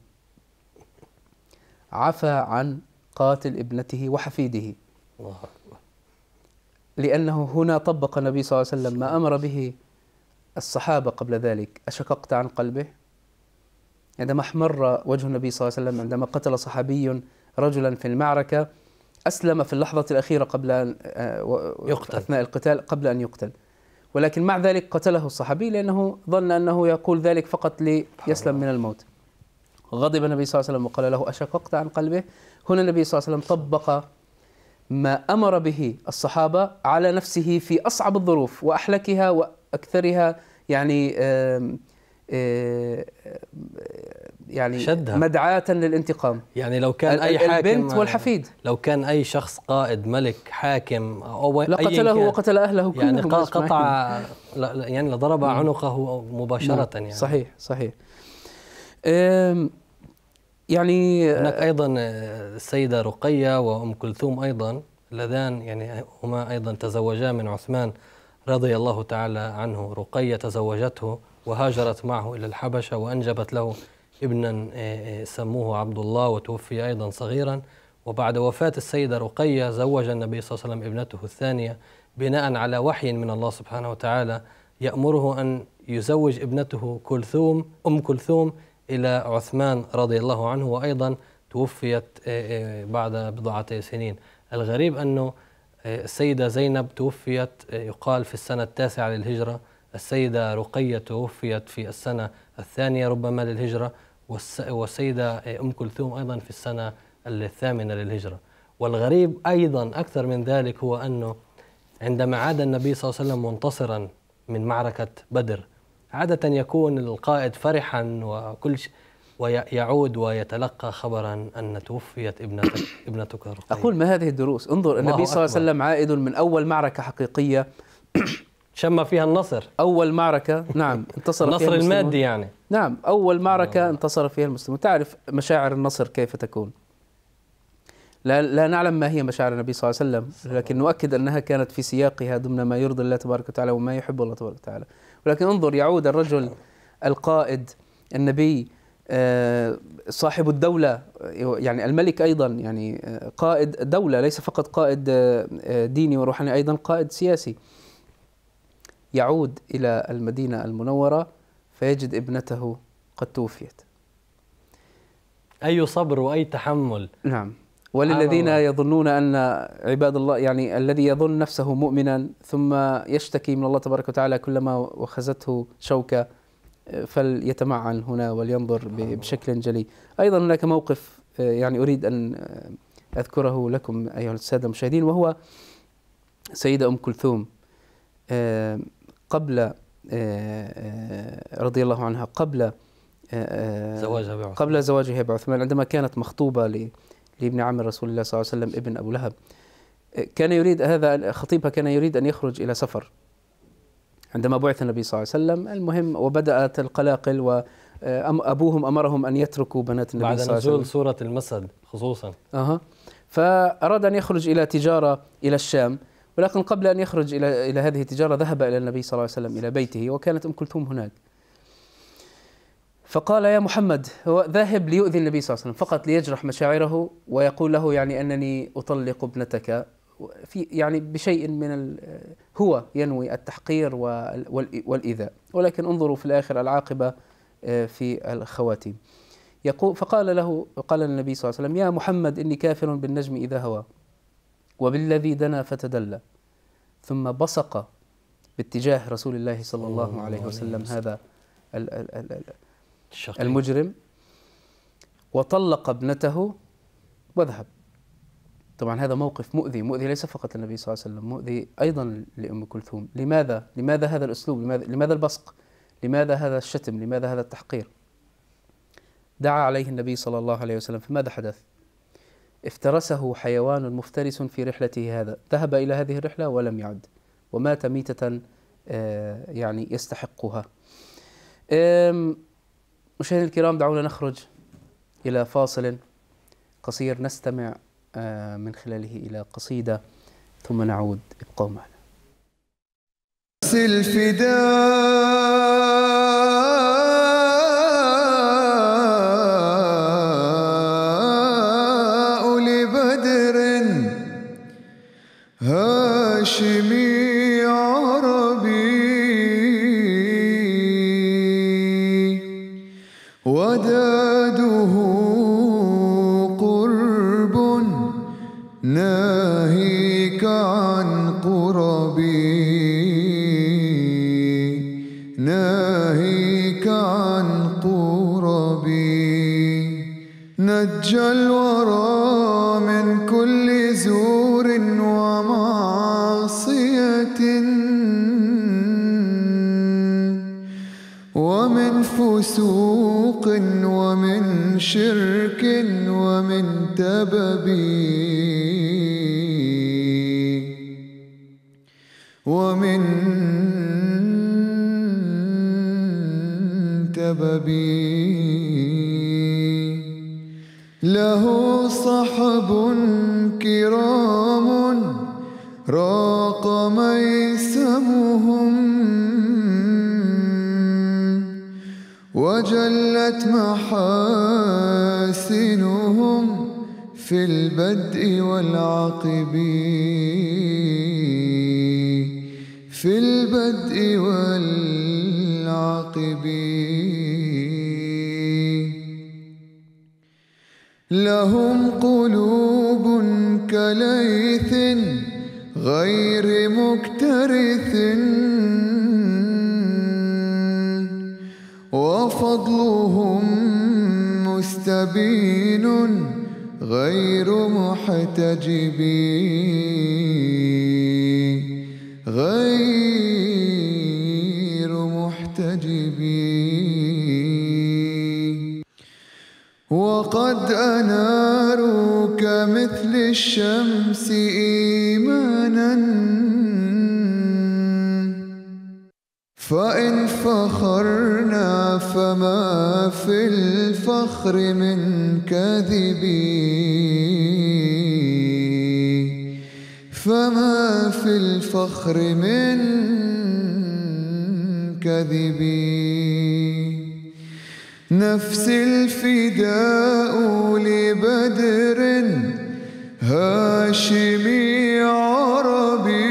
S1: عفى عن قاتل ابنته وحفيده الله أكبر لأنه هنا طبق النبي صلى الله عليه وسلم ما أمر به الصحابة قبل ذلك أشققت عن قلبه عندما احمر وجه النبي صلى الله عليه وسلم عندما قتل صحابي رجلا في المعركة أسلم في اللحظة الأخيرة قبل أن آه، يقتل أثناء القتال قبل أن يقتل ولكن مع ذلك قتله الصحابي لأنه ظن أنه يقول ذلك فقط ليسلم من الموت غضب النبي صلى الله عليه وسلم وقال له أشققت عن قلبه هنا النبي صلى الله عليه وسلم طبق ما امر به الصحابه على نفسه في اصعب الظروف واحلكها واكثرها يعني يعني شدها. مدعاة للانتقام
S2: يعني لو كان أي حاكم البنت والحفيد لو كان أي شخص قائد ملك حاكم أو لقتله وقتل أهله كلهم يعني قطع يعني لضرب عنقه مباشرة يعني صحيح صحيح يعني هناك آه، ايضا آه، السيده رقيه وام كلثوم ايضا اللذان يعني هما ايضا تزوجا من عثمان رضي الله تعالى عنه رقيه تزوجته وهاجرت معه الى الحبشه وانجبت له ابنا آه، سموه عبد الله وتوفي ايضا صغيرا وبعد وفاه السيده رقيه زوج النبي صلى الله عليه وسلم ابنته الثانيه بناء على وحي من الله سبحانه وتعالى يامره ان يزوج ابنته كلثوم ام كلثوم إلى عثمان رضي الله عنه وأيضا توفيت آه، آه، بعد بضعة سنين الغريب أنه آه، السيدة زينب توفيت يقال في السنة التاسعة للهجرة السيدة رقية توفيت في السنة الثانية ربما للهجرة والسيدة أم كلثوم أيضا في السنة الثامنة للهجرة والغريب أيضا أكثر من ذلك هو أنه عندما عاد النبي صلى الله عليه وسلم منتصرا من معركة بدر عادة يكون القائد فرحا وكل شيء ويعود ويتلقى خبرا أن توفيت ابنتك, ابنتك رقية
S1: أقول ما هذه الدروس انظر النبي صلى الله عليه وسلم عائد من أول معركة حقيقية شم فيها النصر أول معركة نعم انتصر النصر فيها المسلمون. المادي يعني نعم أول معركة الله. انتصر فيها المسلمون تعرف مشاعر النصر كيف تكون لا, لا نعلم ما هي مشاعر النبي صلى الله عليه وسلم لكن نؤكد أنها كانت في سياقها ضمن ما يرضي الله تبارك وتعالى وما يحب الله تبارك وتعالى ولكن انظر يعود الرجل القائد النبي آه، صاحب الدولة آه، يعني الملك أيضا يعني آه، قائد دولة ليس فقط قائد ديني وروحاني أيضا قائد سياسي يعود إلى المدينة المنورة فيجد ابنته قد توفيت
S2: أي صبر وأي تحمل نعم
S1: وللذين يظنون أن عباد الله يعني الذي يظن نفسه مؤمنا ثم يشتكي من الله تبارك وتعالى كلما وخزته شوكة فليتمعن هنا ولينظر بشكل جلي أيضا هناك موقف آه، يعني أريد أن آه، أذكره لكم أيها السادة المشاهدين وهو سيدة أم كلثوم آه، قبل رضي الله عنها قبل زواجها بعثمان قبل زواجها بعثمان عندما كانت مخطوبة ل لابن عم رسول الله صلى الله عليه وسلم ابن أبو لهب كان يريد هذا خطيبها كان يريد أن يخرج إلى سفر عندما بعث النبي صلى الله عليه وسلم المهم وبدأت القلاقل و أبوهم أمرهم أن يتركوا بنات النبي صلى الله عليه وسلم بعد نزول
S2: سورة المسد خصوصا
S1: أه. فأراد أن يخرج إلى تجارة إلى الشام ولكن قبل أن يخرج إلى إلى هذه التجارة ذهب إلى النبي صلى الله عليه وسلم إلى بيته وكانت أم كلثوم هناك فقال يا محمد هو ذاهب ليؤذي النبي صلى الله عليه وسلم فقط ليجرح مشاعره ويقول له يعني أنني أطلق ابنتك في يعني بشيء من هو ينوي التحقير والإيذاء ولكن انظروا في الآخر العاقبة آه، في الخواتيم يقول فقال له قال النبي صلى الله عليه وسلم يا محمد إني كافر بالنجم إذا هوى وبالذي دنا فتدلى ثم بصق باتجاه رسول الله صلى الله عليه وسلم هذا ال ال ال الشقيق. المجرم وطلق ابنته وذهب طبعا هذا موقف مؤذي مؤذي ليس فقط للنبي صلى الله عليه وسلم مؤذي أيضا لأم كلثوم لماذا لماذا هذا الأسلوب لماذا, لماذا البصق لماذا هذا الشتم لماذا هذا التحقير دعا عليه النبي صلى الله عليه وسلم فماذا حدث افترسه حيوان مفترس في رحلته هذا ذهب إلى هذه الرحلة ولم يعد ومات ميتة آه، يعني يستحقها مشاهدينا الكرام دعونا نخرج إلى فاصل قصير نستمع آه، من خلاله إلى قصيدة ثم نعود ابقوا معنا
S3: الفداء عن قربي ناهيك عن قربي نجى الورى من كل زور ومعصية ومن فسوق ومن شرك ومن تببين في البدء والعقب في البدء والعقب لهم قلوب كليث غير مكترث وفضلهم مستبين غير محتجبين غير محتجبين وقد أناروك مثل الشمس إيمانا فإن فخرنا فما في الفخر من كذب فما في الفخر من كذب نفس الفداء لبدر هاشمي عربي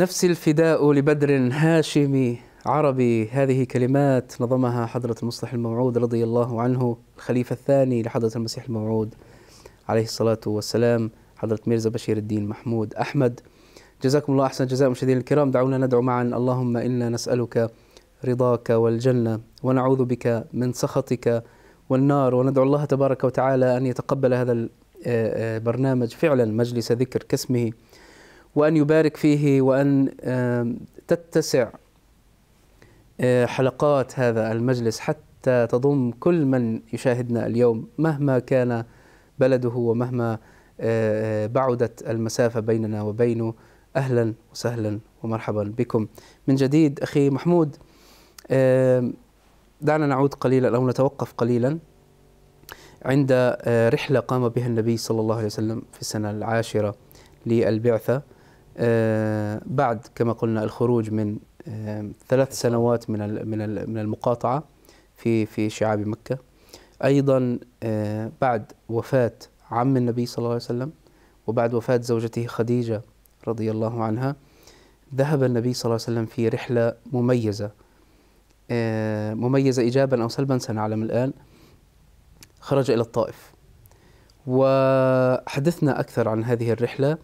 S1: نفسي الفداء لبدر هاشمي عربي هذه كلمات نظمها حضرة المصلح الموعود رضي الله عنه الخليفة الثاني لحضرة المسيح الموعود عليه الصلاة والسلام حضرة ميرزا بشير الدين محمود أحمد جزاكم الله أحسن جزاء مشاهدينا الكرام دعونا ندعو معا اللهم إنا نسألك رضاك والجنة ونعوذ بك من سخطك والنار وندعو الله تبارك وتعالى أن يتقبل هذا البرنامج آه، آه، فعلا مجلس ذكر كاسمه وأن يبارك فيه وأن تتسع حلقات هذا المجلس حتى تضم كل من يشاهدنا اليوم مهما كان بلده ومهما بعدت المسافة بيننا وبينه أهلا وسهلا ومرحبا بكم من جديد أخي محمود دعنا نعود قليلا أو نتوقف قليلا عند رحلة قام بها النبي صلى الله عليه وسلم في السنة العاشرة للبعثة آه، بعد كما قلنا الخروج من آه، ثلاث سنوات من من من المقاطعه في في شعاب مكه ايضا آه، بعد وفاه عم النبي صلى الله عليه وسلم وبعد وفاه زوجته خديجه رضي الله عنها ذهب النبي صلى الله عليه وسلم في رحله مميزه مميزه ايجابا او سلبا سنعلم الان خرج الى الطائف وحدثنا اكثر عن هذه الرحله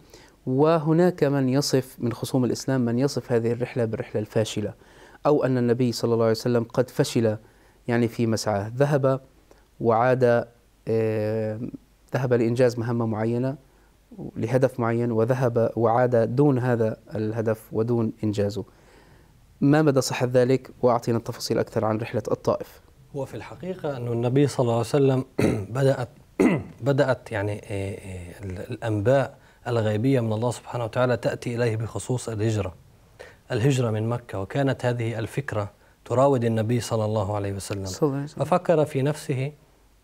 S1: وهناك من يصف من خصوم الإسلام من يصف هذه الرحلة بالرحلة الفاشلة أو أن النبي صلى الله عليه وسلم قد فشل يعني في مسعاه ذهب وعاد آه، ذهب لإنجاز مهمة معينة لهدف معين وذهب وعاد دون هذا الهدف ودون إنجازه ما مدى صحة ذلك وأعطينا التفاصيل أكثر عن رحلة الطائف
S2: هو في الحقيقة أن النبي صلى الله عليه وسلم بدأت بدأت يعني آه، آه، الأنباء الغيبية من الله سبحانه وتعالى تأتي إليه بخصوص الهجرة الهجرة من مكة وكانت هذه الفكرة تراود النبي صلى الله عليه وسلم ففكر في نفسه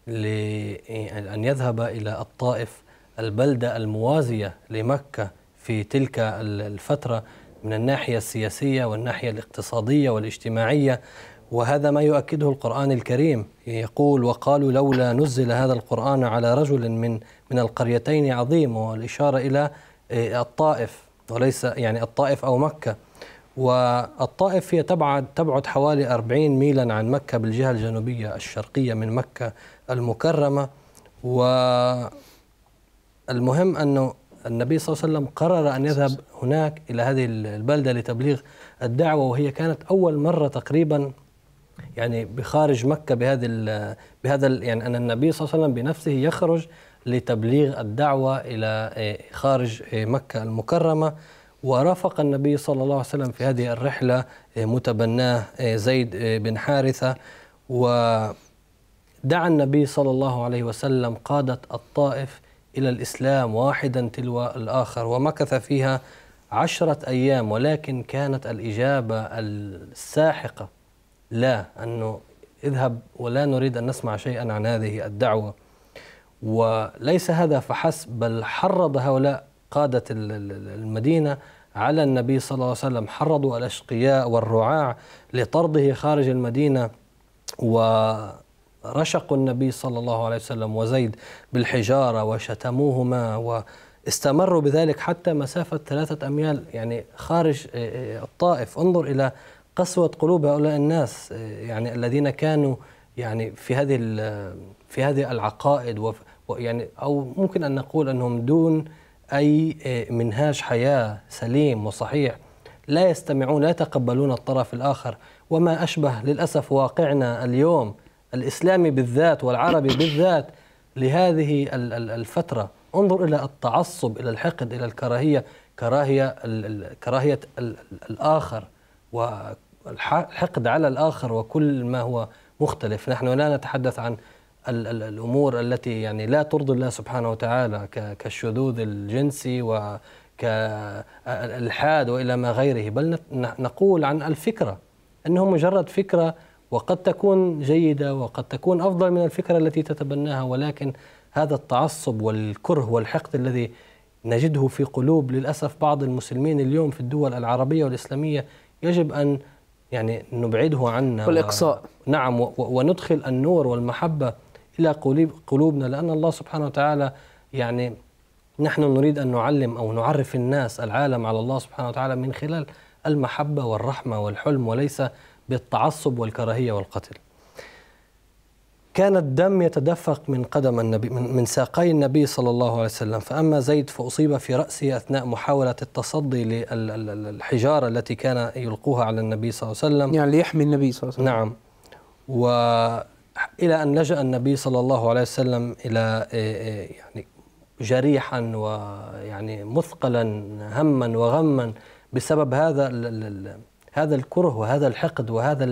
S2: لأن يذهب إلى الطائف البلدة الموازية لمكة في تلك الفترة من الناحية السياسية والناحية الاقتصادية والاجتماعية وهذا ما يؤكده القرآن الكريم يقول وقالوا لولا نزل هذا القرآن على رجل من من القريتين عظيم والإشارة إلى إيه، الطائف وليس يعني الطائف أو مكة والطائف هي تبعد تبعد حوالي 40 ميلا عن مكة بالجهة الجنوبية الشرقية من مكة المكرمة والمهم أنه النبي صلى الله عليه وسلم قرر أن يذهب هناك إلى هذه البلدة لتبليغ الدعوة وهي كانت أول مرة تقريبا يعني بخارج مكة بهذه بهذا يعني أن النبي صلى الله عليه وسلم بنفسه يخرج لتبليغ الدعوة إلى إيه، خارج إيه، مكة المكرمة ورافق النبي صلى الله عليه وسلم في هذه الرحلة إيه، متبناه زيد بن حارثة ودعا النبي صلى الله عليه وسلم قادة الطائف إلى الإسلام واحدا تلو الآخر ومكث فيها عشرة أيام ولكن كانت الإجابة الساحقة لا أنه اذهب ولا نريد أن نسمع شيئا عن هذه الدعوة وليس هذا فحسب بل حرض هؤلاء قادة المدينة على النبي صلى الله عليه وسلم حرضوا الأشقياء والرعاع لطرده خارج المدينة ورشقوا النبي صلى الله عليه وسلم وزيد بالحجارة وشتموهما واستمروا بذلك حتى مسافة ثلاثة أميال يعني خارج آه، آه، الطائف انظر إلى قسوة قلوب هؤلاء الناس آه، يعني الذين كانوا يعني في هذه في هذه العقائد ويعني او ممكن ان نقول انهم دون اي آه، منهاج حياه سليم وصحيح لا يستمعون لا يتقبلون الطرف الاخر وما اشبه للاسف واقعنا اليوم الاسلامي بالذات والعربي بالذات لهذه الفتره انظر الى التعصب الى الحقد الى الكراهيه كراهيه كراهيه الاخر والحقد على الآخر وكل ما هو مختلف نحن لا نتحدث عن الأمور التي يعني لا ترضي الله سبحانه وتعالى كالشذوذ الجنسي وكالحاد والى ما غيره بل نقول عن الفكره انه مجرد فكره وقد تكون جيده وقد تكون افضل من الفكره التي تتبناها ولكن هذا التعصب والكره والحقد الذي نجده في قلوب للاسف بعض المسلمين اليوم في الدول العربيه والاسلاميه يجب أن يعني نبعده عنا والإقصاء نعم، و... نعم و... وندخل النور والمحبة إلى قلوب... قلوبنا لأن الله سبحانه وتعالى يعني نحن نريد أن نعلم أو نعرف الناس العالم على الله سبحانه وتعالى من خلال المحبة والرحمة والحلم وليس بالتعصب والكراهية والقتل كان الدم يتدفق من قدم النبي من, ساقي النبي صلى الله عليه وسلم فأما زيد فأصيب في رأسه أثناء محاولة التصدي للحجارة التي كان يلقوها على النبي صلى الله عليه وسلم يعني ليحمي النبي صلى الله عليه وسلم نعم وإلى أن لجأ النبي صلى الله عليه وسلم إلى إيه، إيه، يعني جريحا ويعني مثقلا هما وغما بسبب هذا هذا الكره وهذا الحقد وهذا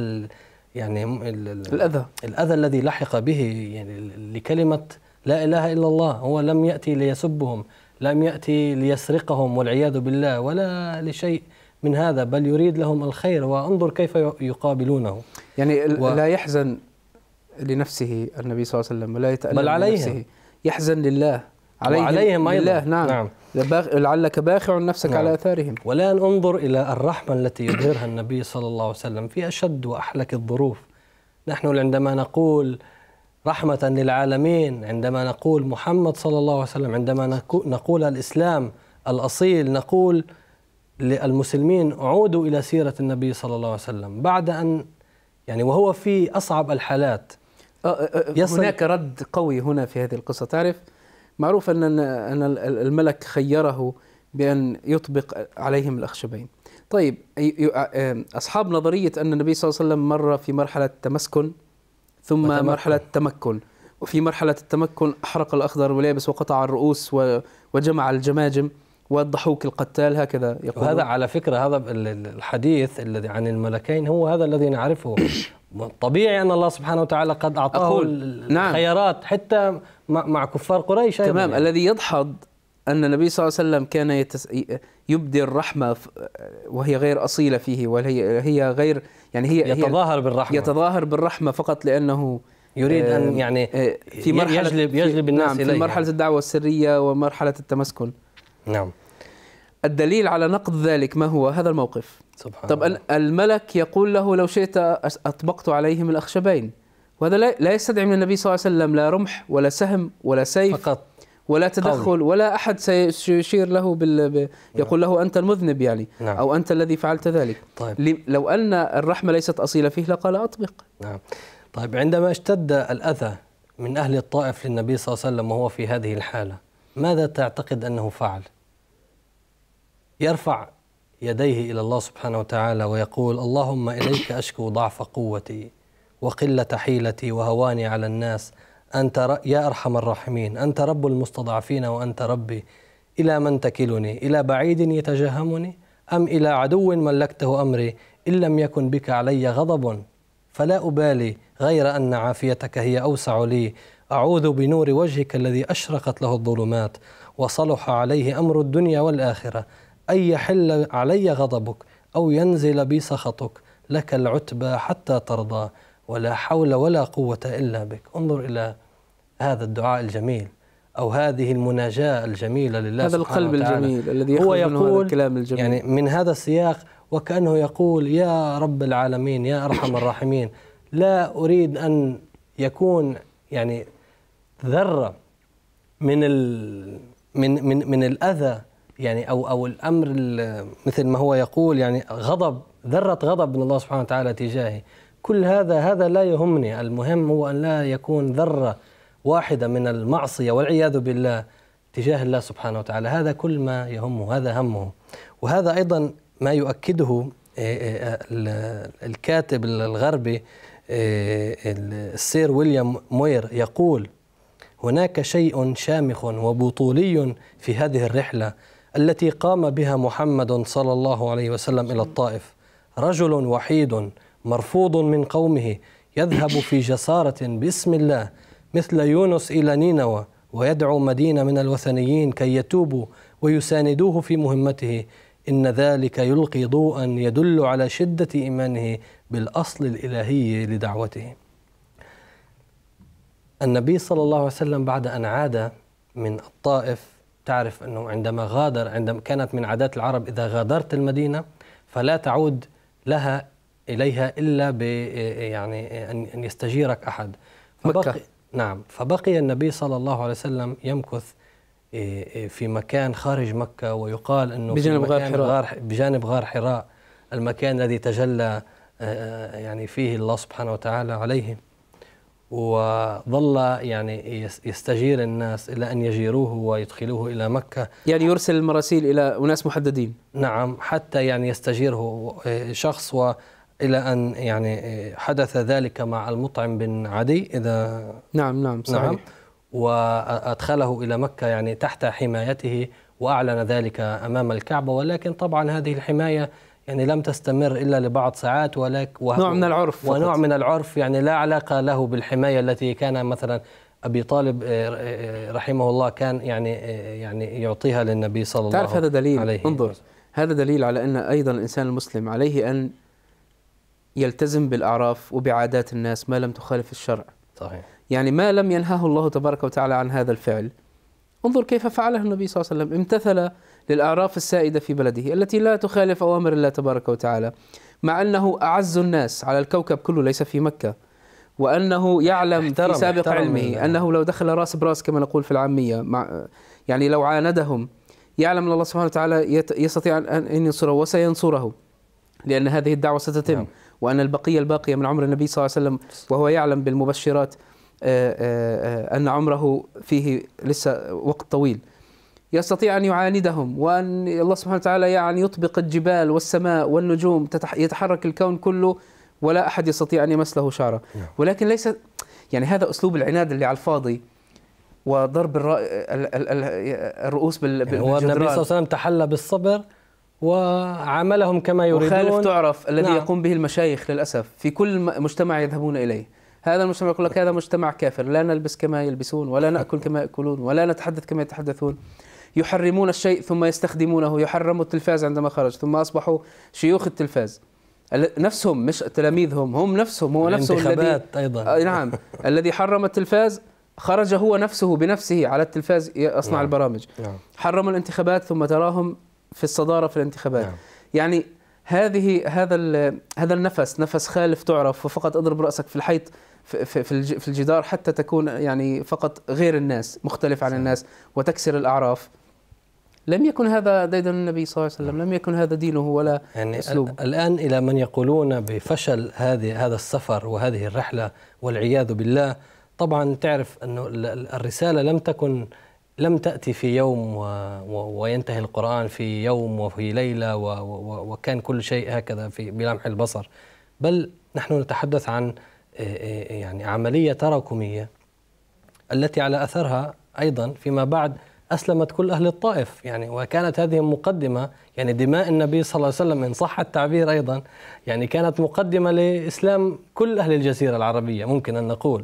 S2: يعني الأذى الأذى الذي لحق به يعني لكلمة لا إله إلا الله هو لم يأتي ليسبهم لم يأتي ليسرقهم والعياذ بالله ولا لشيء من هذا بل يريد لهم الخير وانظر كيف يقابلونه يعني و... لا يحزن لنفسه النبي صلى الله عليه وسلم ولا يتألم بل عليهم لنفسه
S1: يحزن لله عليهم, وعليهم أيضا لله نعم, نعم. لعلك باخع نفسك نعم. على اثارهم
S2: والان انظر الى الرحمه التي يظهرها النبي صلى الله عليه وسلم في اشد واحلك الظروف نحن عندما نقول رحمه للعالمين عندما نقول محمد صلى الله عليه وسلم عندما نقول الاسلام الاصيل نقول للمسلمين عودوا الى سيره النبي صلى الله عليه وسلم بعد ان يعني وهو في اصعب الحالات أه، أه، أه، هناك رد قوي هنا في
S1: هذه القصه تعرف معروف أن أن الملك خيره بأن يطبق عليهم الأخشبين طيب أصحاب نظرية أن النبي صلى الله عليه وسلم مر في مرحلة تمسكن ثم وتمكن. مرحلة تمكن وفي مرحلة التمكن أحرق الأخضر واليابس وقطع الرؤوس وجمع الجماجم والضحوك القتال
S2: هكذا يقول هذا على فكرة هذا الحديث الذي عن الملكين هو هذا الذي نعرفه طبيعي أن الله سبحانه وتعالى قد أعطاه نعم. حتى
S1: مع كفار قريش تمام يعني. الذي يدحض أن النبي صلى الله عليه وسلم كان يتس... يبدي الرحمة وهي غير أصيلة فيه وهي هي غير يعني هي يتظاهر بالرحمة يتظاهر بالرحمة فقط لأنه يريد أن آه، يعني آه، في مرحلة يجلب يجلب الناس نعم في مرحلة الدعوة السرية ومرحلة التمسكن نعم الدليل على نقض ذلك ما هو هذا الموقف سبحان طب الملك يقول له لو شئت أطبقت عليهم الأخشبين وهذا لا يستدعي من النبي صلى الله عليه وسلم لا رمح ولا سهم ولا سيف فقط ولا تدخل قول. ولا احد سيشير له بال... نعم. يقول له انت المذنب يعني نعم. او انت الذي فعلت ذلك طيب. لو ان الرحمه ليست اصيله فيه
S2: لقال اطبق نعم طيب عندما اشتد الاذى من اهل الطائف للنبي صلى الله عليه وسلم وهو في هذه الحاله ماذا تعتقد انه فعل؟ يرفع يديه إلى الله سبحانه وتعالى ويقول اللهم إليك أشكو ضعف قوتي وقلة حيلتي وهواني على الناس أنت يا أرحم الراحمين أنت رب المستضعفين وأنت ربي إلى من تكلني إلى بعيد يتجهمني أم إلى عدو ملكته أمري إن لم يكن بك علي غضب فلا أبالي غير أن عافيتك هي أوسع لي أعوذ بنور وجهك الذي أشرقت له الظلمات وصلح عليه أمر الدنيا والآخرة أن يحل علي غضبك أو ينزل بي سخطك لك العتبى حتى ترضى ولا حول ولا قوة إلا بك انظر إلى هذا الدعاء الجميل أو هذه المناجاة الجميلة لله هذا القلب وتعالى. الجميل الذي هو يقول هذا الكلام الجميل يعني من هذا السياق وكأنه يقول يا رب العالمين يا أرحم الراحمين لا أريد أن يكون يعني ذرة من ال من من من الأذى يعني او او الامر مثل ما هو يقول يعني غضب ذره غضب من الله سبحانه وتعالى تجاهي كل هذا هذا لا يهمني المهم هو ان لا يكون ذره واحده من المعصيه والعياذ بالله تجاه الله سبحانه وتعالى هذا كل ما يهمه هذا همه وهذا ايضا ما يؤكده آه، آه، الكاتب الغربي آه، السير ويليام موير يقول هناك شيء شامخ وبطولي في هذه الرحله التي قام بها محمد صلى الله عليه وسلم إلى الطائف رجل وحيد مرفوض من قومه يذهب في جسارة باسم الله مثل يونس إلى نينوى ويدعو مدينة من الوثنيين كي يتوبوا ويساندوه في مهمته إن ذلك يلقي ضوءا يدل على شدة إيمانه بالأصل الإلهي لدعوته النبي صلى الله عليه وسلم بعد أن عاد من الطائف تعرف أنه عندما غادر عندما كانت من عادات العرب إذا غادرت المدينة فلا تعود لها إليها إلا ب يعني أن يستجيرك أحد فبقي نعم فبقي النبي صلى الله عليه وسلم يمكث إيه، إيه، في مكان خارج مكة ويقال أنه بجانب غار حراء غار بجانب غار حراء المكان الذي تجلى آه، آه، يعني فيه الله سبحانه وتعالى عليه وظل يعني يستجير الناس إلى أن يجيروه ويدخلوه إلى مكة يعني يرسل المراسيل إلى أناس محددين نعم حتى يعني يستجيره شخص و إلى أن يعني حدث ذلك مع المطعم بن عدي إذا نعم نعم صحيح نعم وأدخله إلى مكة يعني تحت حمايته وأعلن ذلك أمام الكعبة ولكن طبعا هذه الحماية يعني لم تستمر الا لبعض ساعات ولك و... نوع من العرف ونوع فقط. من العرف يعني لا علاقه له بالحمايه التي كان مثلا ابي طالب آه، آه، رحمه الله كان يعني آه، يعني يعطيها للنبي صلى الله عليه وسلم تعرف هذا دليل عليه
S1: انظر هذا دليل على ان ايضا الانسان المسلم عليه ان يلتزم بالاعراف وبعادات الناس ما لم تخالف الشرع صحيح يعني ما لم ينهاه الله تبارك وتعالى عن هذا الفعل انظر كيف فعله النبي صلى الله عليه وسلم امتثل للأعراف السائدة في بلده التي لا تخالف أوامر الله تبارك وتعالى مع أنه أعز الناس على الكوكب كله ليس في مكة وأنه يعلم احترم في سابق احترم علمه يعني. أنه لو دخل راس براس كما نقول في العامية مع يعني لو عاندهم يعلم الله سبحانه وتعالى يستطيع أن ينصره وسينصره لأن هذه الدعوة ستتم نعم. وأن البقية الباقية من عمر النبي صلى الله عليه وسلم وهو يعلم بالمبشرات آه، آه، آه، أن عمره فيه لسه وقت طويل يستطيع أن يعاندهم وأن الله سبحانه وتعالى يعني يطبق الجبال والسماء والنجوم يتحرك الكون كله ولا أحد يستطيع أن يمس له شعره نعم. ولكن ليس يعني هذا أسلوب العناد اللي على الفاضي وضرب الرؤوس يعني بالجدران هو النبي صلى الله عليه وسلم تحلى بالصبر وعاملهم كما يريدون وخالف تعرف الذي نعم. يقوم به المشايخ للأسف في كل مجتمع يذهبون إليه هذا المجتمع يقول لك هذا مجتمع كافر لا نلبس كما يلبسون ولا نأكل كما يأكلون ولا نتحدث كما يتحدثون يحرمون الشيء ثم يستخدمونه يحرموا التلفاز عندما خرج ثم أصبحوا شيوخ التلفاز نفسهم مش تلاميذهم هم نفسهم هو نفسه الذي أيضا آه، نعم الذي حرم التلفاز خرج هو نفسه بنفسه على التلفاز يصنع نعم. البرامج نعم. حرم الانتخابات ثم تراهم في الصدارة في الانتخابات نعم. يعني هذه هذا هذا النفس نفس خالف تعرف وفقط اضرب راسك في الحيط في, في, في الجدار حتى تكون يعني فقط غير الناس مختلف عن الناس وتكسر الاعراف لم يكن هذا
S2: ديدن النبي صلى الله عليه وسلم لم يكن هذا دينه ولا يعني أسلوب الآن إلى من يقولون بفشل هذه هذا السفر وهذه الرحلة والعياذ بالله طبعا تعرف أنه الرسالة لم تكن لم تأتي في يوم و و وينتهي القرآن في يوم وفي ليلة و و وكان كل شيء هكذا في بلمح البصر بل نحن نتحدث عن آه، آه، يعني عملية تراكمية التي على أثرها أيضا فيما بعد أسلمت كل أهل الطائف يعني وكانت هذه مقدمة يعني دماء النبي صلى الله عليه وسلم إن صح التعبير أيضا يعني كانت مقدمة لإسلام كل أهل الجزيرة العربية ممكن أن نقول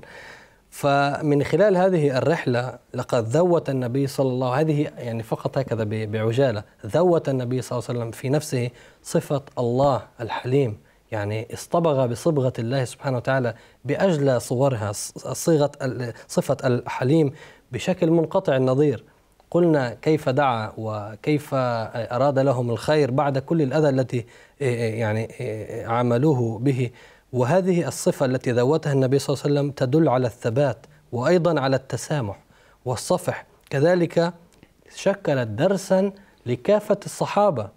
S2: فمن خلال هذه الرحلة لقد ذوت النبي صلى الله عليه هذه يعني فقط هكذا بعجالة ذوت النبي صلى الله عليه وسلم في نفسه صفة الله الحليم يعني اصطبغ بصبغة الله سبحانه وتعالى بأجلى صورها صيغة صفة الحليم بشكل منقطع النظير قلنا كيف دعا وكيف أراد لهم الخير بعد كل الأذى التي إيه، إيه، يعني إيه، عملوه به وهذه الصفة التي ذوتها النبي صلى الله عليه وسلم تدل على الثبات وأيضا على التسامح والصفح كذلك شكلت درسا لكافة الصحابة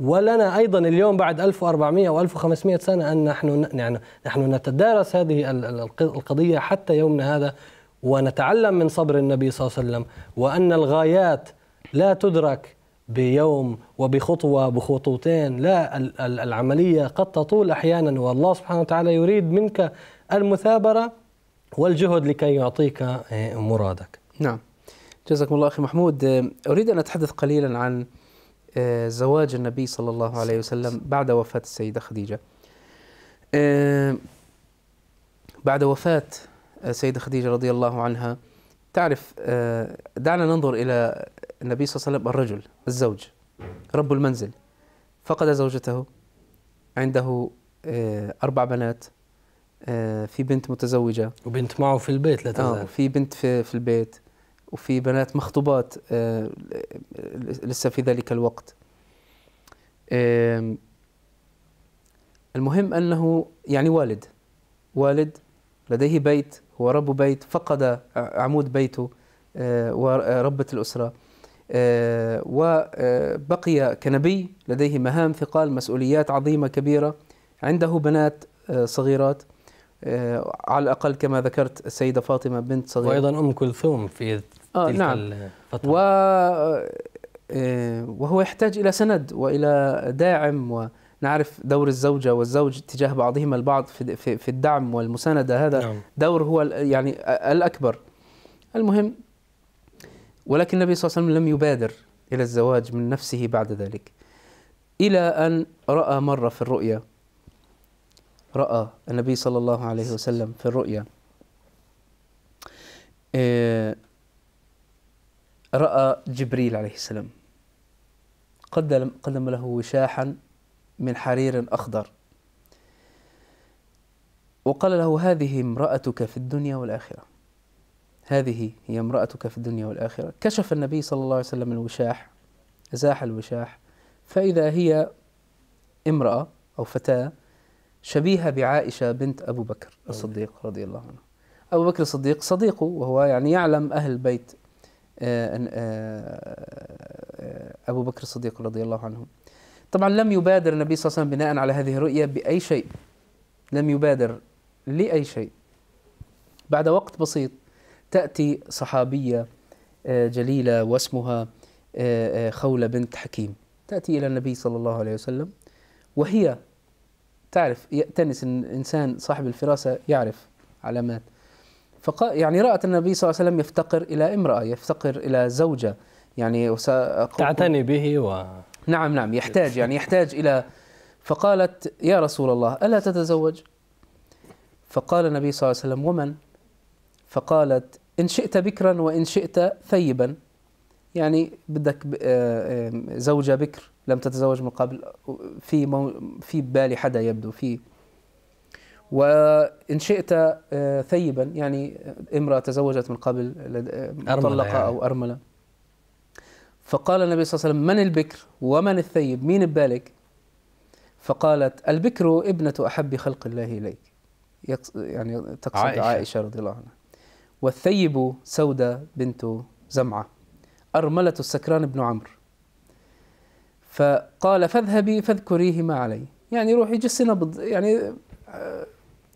S2: ولنا أيضا اليوم بعد 1400 و 1500 سنة أن نحن يعني نحن نتدارس هذه القضية حتى يومنا هذا ونتعلم من صبر النبي صلى الله عليه وسلم وأن الغايات لا تدرك بيوم وبخطوة بخطوتين لا العملية قد تطول أحيانا والله سبحانه وتعالى يريد منك المثابرة والجهد لكي يعطيك آه، مرادك نعم جزاكم الله أخي محمود آه، أريد أن أتحدث قليلا عن آه،
S1: زواج النبي صلى الله عليه وسلم بعد وفاة السيدة خديجة بعد وفاة السيدة خديجة رضي الله عنها تعرف آه، دعنا ننظر إلى النبي صلى الله عليه وسلم الرجل الزوج رب المنزل فقد زوجته عنده آه، أربع بنات آه، في بنت متزوجة وبنت معه في البيت لا تزال آه في بنت في, في البيت وفي بنات مخطوبات لسه في ذلك الوقت المهم أنه يعني والد والد لديه بيت هو رب بيت فقد عمود بيته آه، وربة آه، الأسرة آه، وبقي كنبي لديه مهام ثقال مسؤوليات عظيمة كبيرة عنده بنات صغيرات على الأقل كما ذكرت السيدة فاطمة بنت صغيرة وأيضا أم كلثوم في تلك آه نعم. الفترة و... وهو يحتاج إلى سند وإلى داعم و... نعرف دور الزوجة والزوج تجاه بعضهما البعض في, في, الدعم والمساندة هذا نعم. دور هو يعني الأكبر المهم ولكن النبي صلى الله عليه وسلم لم يبادر إلى الزواج من نفسه بعد ذلك إلى أن رأى مرة في الرؤيا رأى النبي صلى الله عليه وسلم في الرؤيا آه، رأى جبريل عليه السلام قدم, قدم له وشاحا من حرير أخضر وقال له هذه امرأتك في الدنيا والآخرة هذه هي امرأتك في الدنيا والآخرة كشف النبي صلى الله عليه وسلم الوشاح أزاح الوشاح فإذا هي امرأة أو فتاة شبيهة بعائشة بنت أبو بكر الصديق رضي الله عنه أبو بكر الصديق صديقه وهو يعني يعلم أهل بيت آه، آه، آه، أبو بكر الصديق رضي الله عنه طبعا لم يبادر النبي صلى الله عليه وسلم بناء على هذه الرؤية بأي شيء لم يبادر لأي شيء بعد وقت بسيط تأتي صحابية آه، جليلة واسمها آه، آه، خولة بنت حكيم تأتي إلى النبي صلى الله عليه وسلم وهي تعرف يأتنس إنسان صاحب الفراسة يعرف علامات فقال يعني رأت النبي صلى الله عليه وسلم يفتقر إلى امرأة يفتقر إلى زوجة يعني تعتني به و نعم نعم يحتاج يعني يحتاج إلى فقالت يا رسول الله ألا تتزوج فقال النبي صلى الله عليه وسلم ومن فقالت إن شئت بكرا وإن شئت ثيبا يعني بدك آه، آه، زوجة بكر لم تتزوج من قبل في في بالي حدا يبدو في وإن شئت آه، ثيبا يعني امرأة تزوجت من قبل مطلقة يعني. أو أرملة فقال النبي صلى الله عليه وسلم من البكر ومن الثيب مين ببالك فقالت البكر ابنة أحب خلق الله إليك يعني تقصد عائشة, عائشة رضي الله عنها والثيب سودة بنت زمعة أرملة السكران بن عمرو فقال فاذهبي فاذكريهما علي يعني روحي جسنا بض... يعني آه،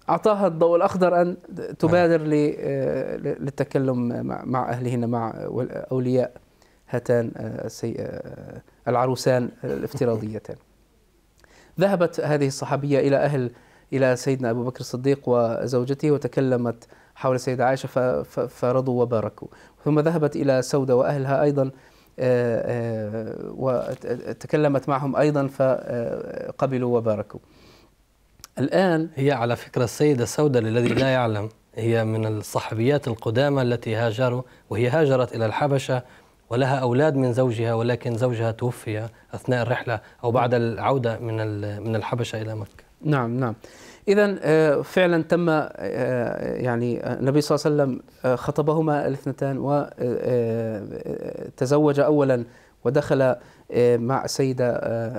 S1: أعطاها الضوء الأخضر أن تبادر نعم. آه، للتكلم مع أهلهن مع أولياء هاتان آه، آه، العروسان الافتراضيتان ذهبت هذه الصحابية إلى أهل إلى سيدنا أبو بكر الصديق وزوجته وتكلمت حول السيدة عائشة فرضوا وباركوا ثم ذهبت إلى سودة وأهلها أيضا آه، وتكلمت معهم أيضا فقبلوا وباركوا
S2: الآن هي على فكرة السيدة سودة للذي لا يعلم هي من الصحابيات القدامى التي هاجروا وهي هاجرت إلى الحبشة ولها أولاد من زوجها ولكن زوجها توفي أثناء الرحلة أو بعد العودة من من الحبشة إلى مكة
S1: نعم نعم إذا آه، فعلا تم آه، يعني آه، النبي صلى الله عليه وسلم خطبهما الاثنتان وتزوج أولا ودخل مع سيدة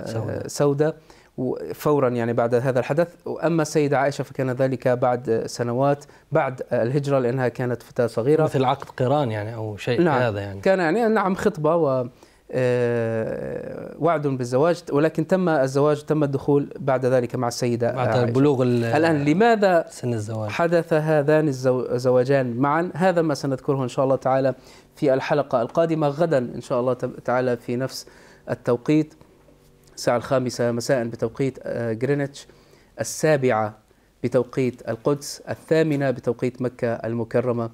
S1: سودة, سودة فورا يعني بعد هذا الحدث واما السيده عائشه فكان ذلك بعد سنوات بعد الهجره لانها كانت فتاه صغيره مثل
S2: عقد قران يعني او شيء نعم هذا يعني
S1: كان يعني نعم خطبه و آه، وعد بالزواج ولكن تم الزواج تم الدخول بعد ذلك مع السيدة بعد بلوغ الآن لماذا سن الزواج حدث هذان الزواجان معا هذا ما سنذكره إن شاء الله تعالى في الحلقة القادمة غدا إن شاء الله تعالى في نفس التوقيت الساعة الخامسة مساء بتوقيت جرينتش آه، السابعة بتوقيت القدس الثامنة بتوقيت مكة المكرمة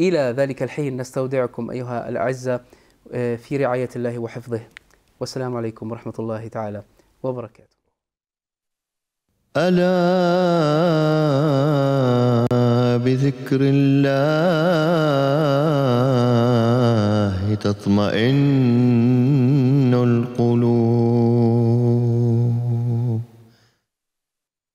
S1: إلى ذلك الحين نستودعكم أيها الأعزة آه، في رعاية الله وحفظه والسلام عليكم ورحمة الله تعالى وبركاته
S3: ألا بذكر الله تطمئن القلوب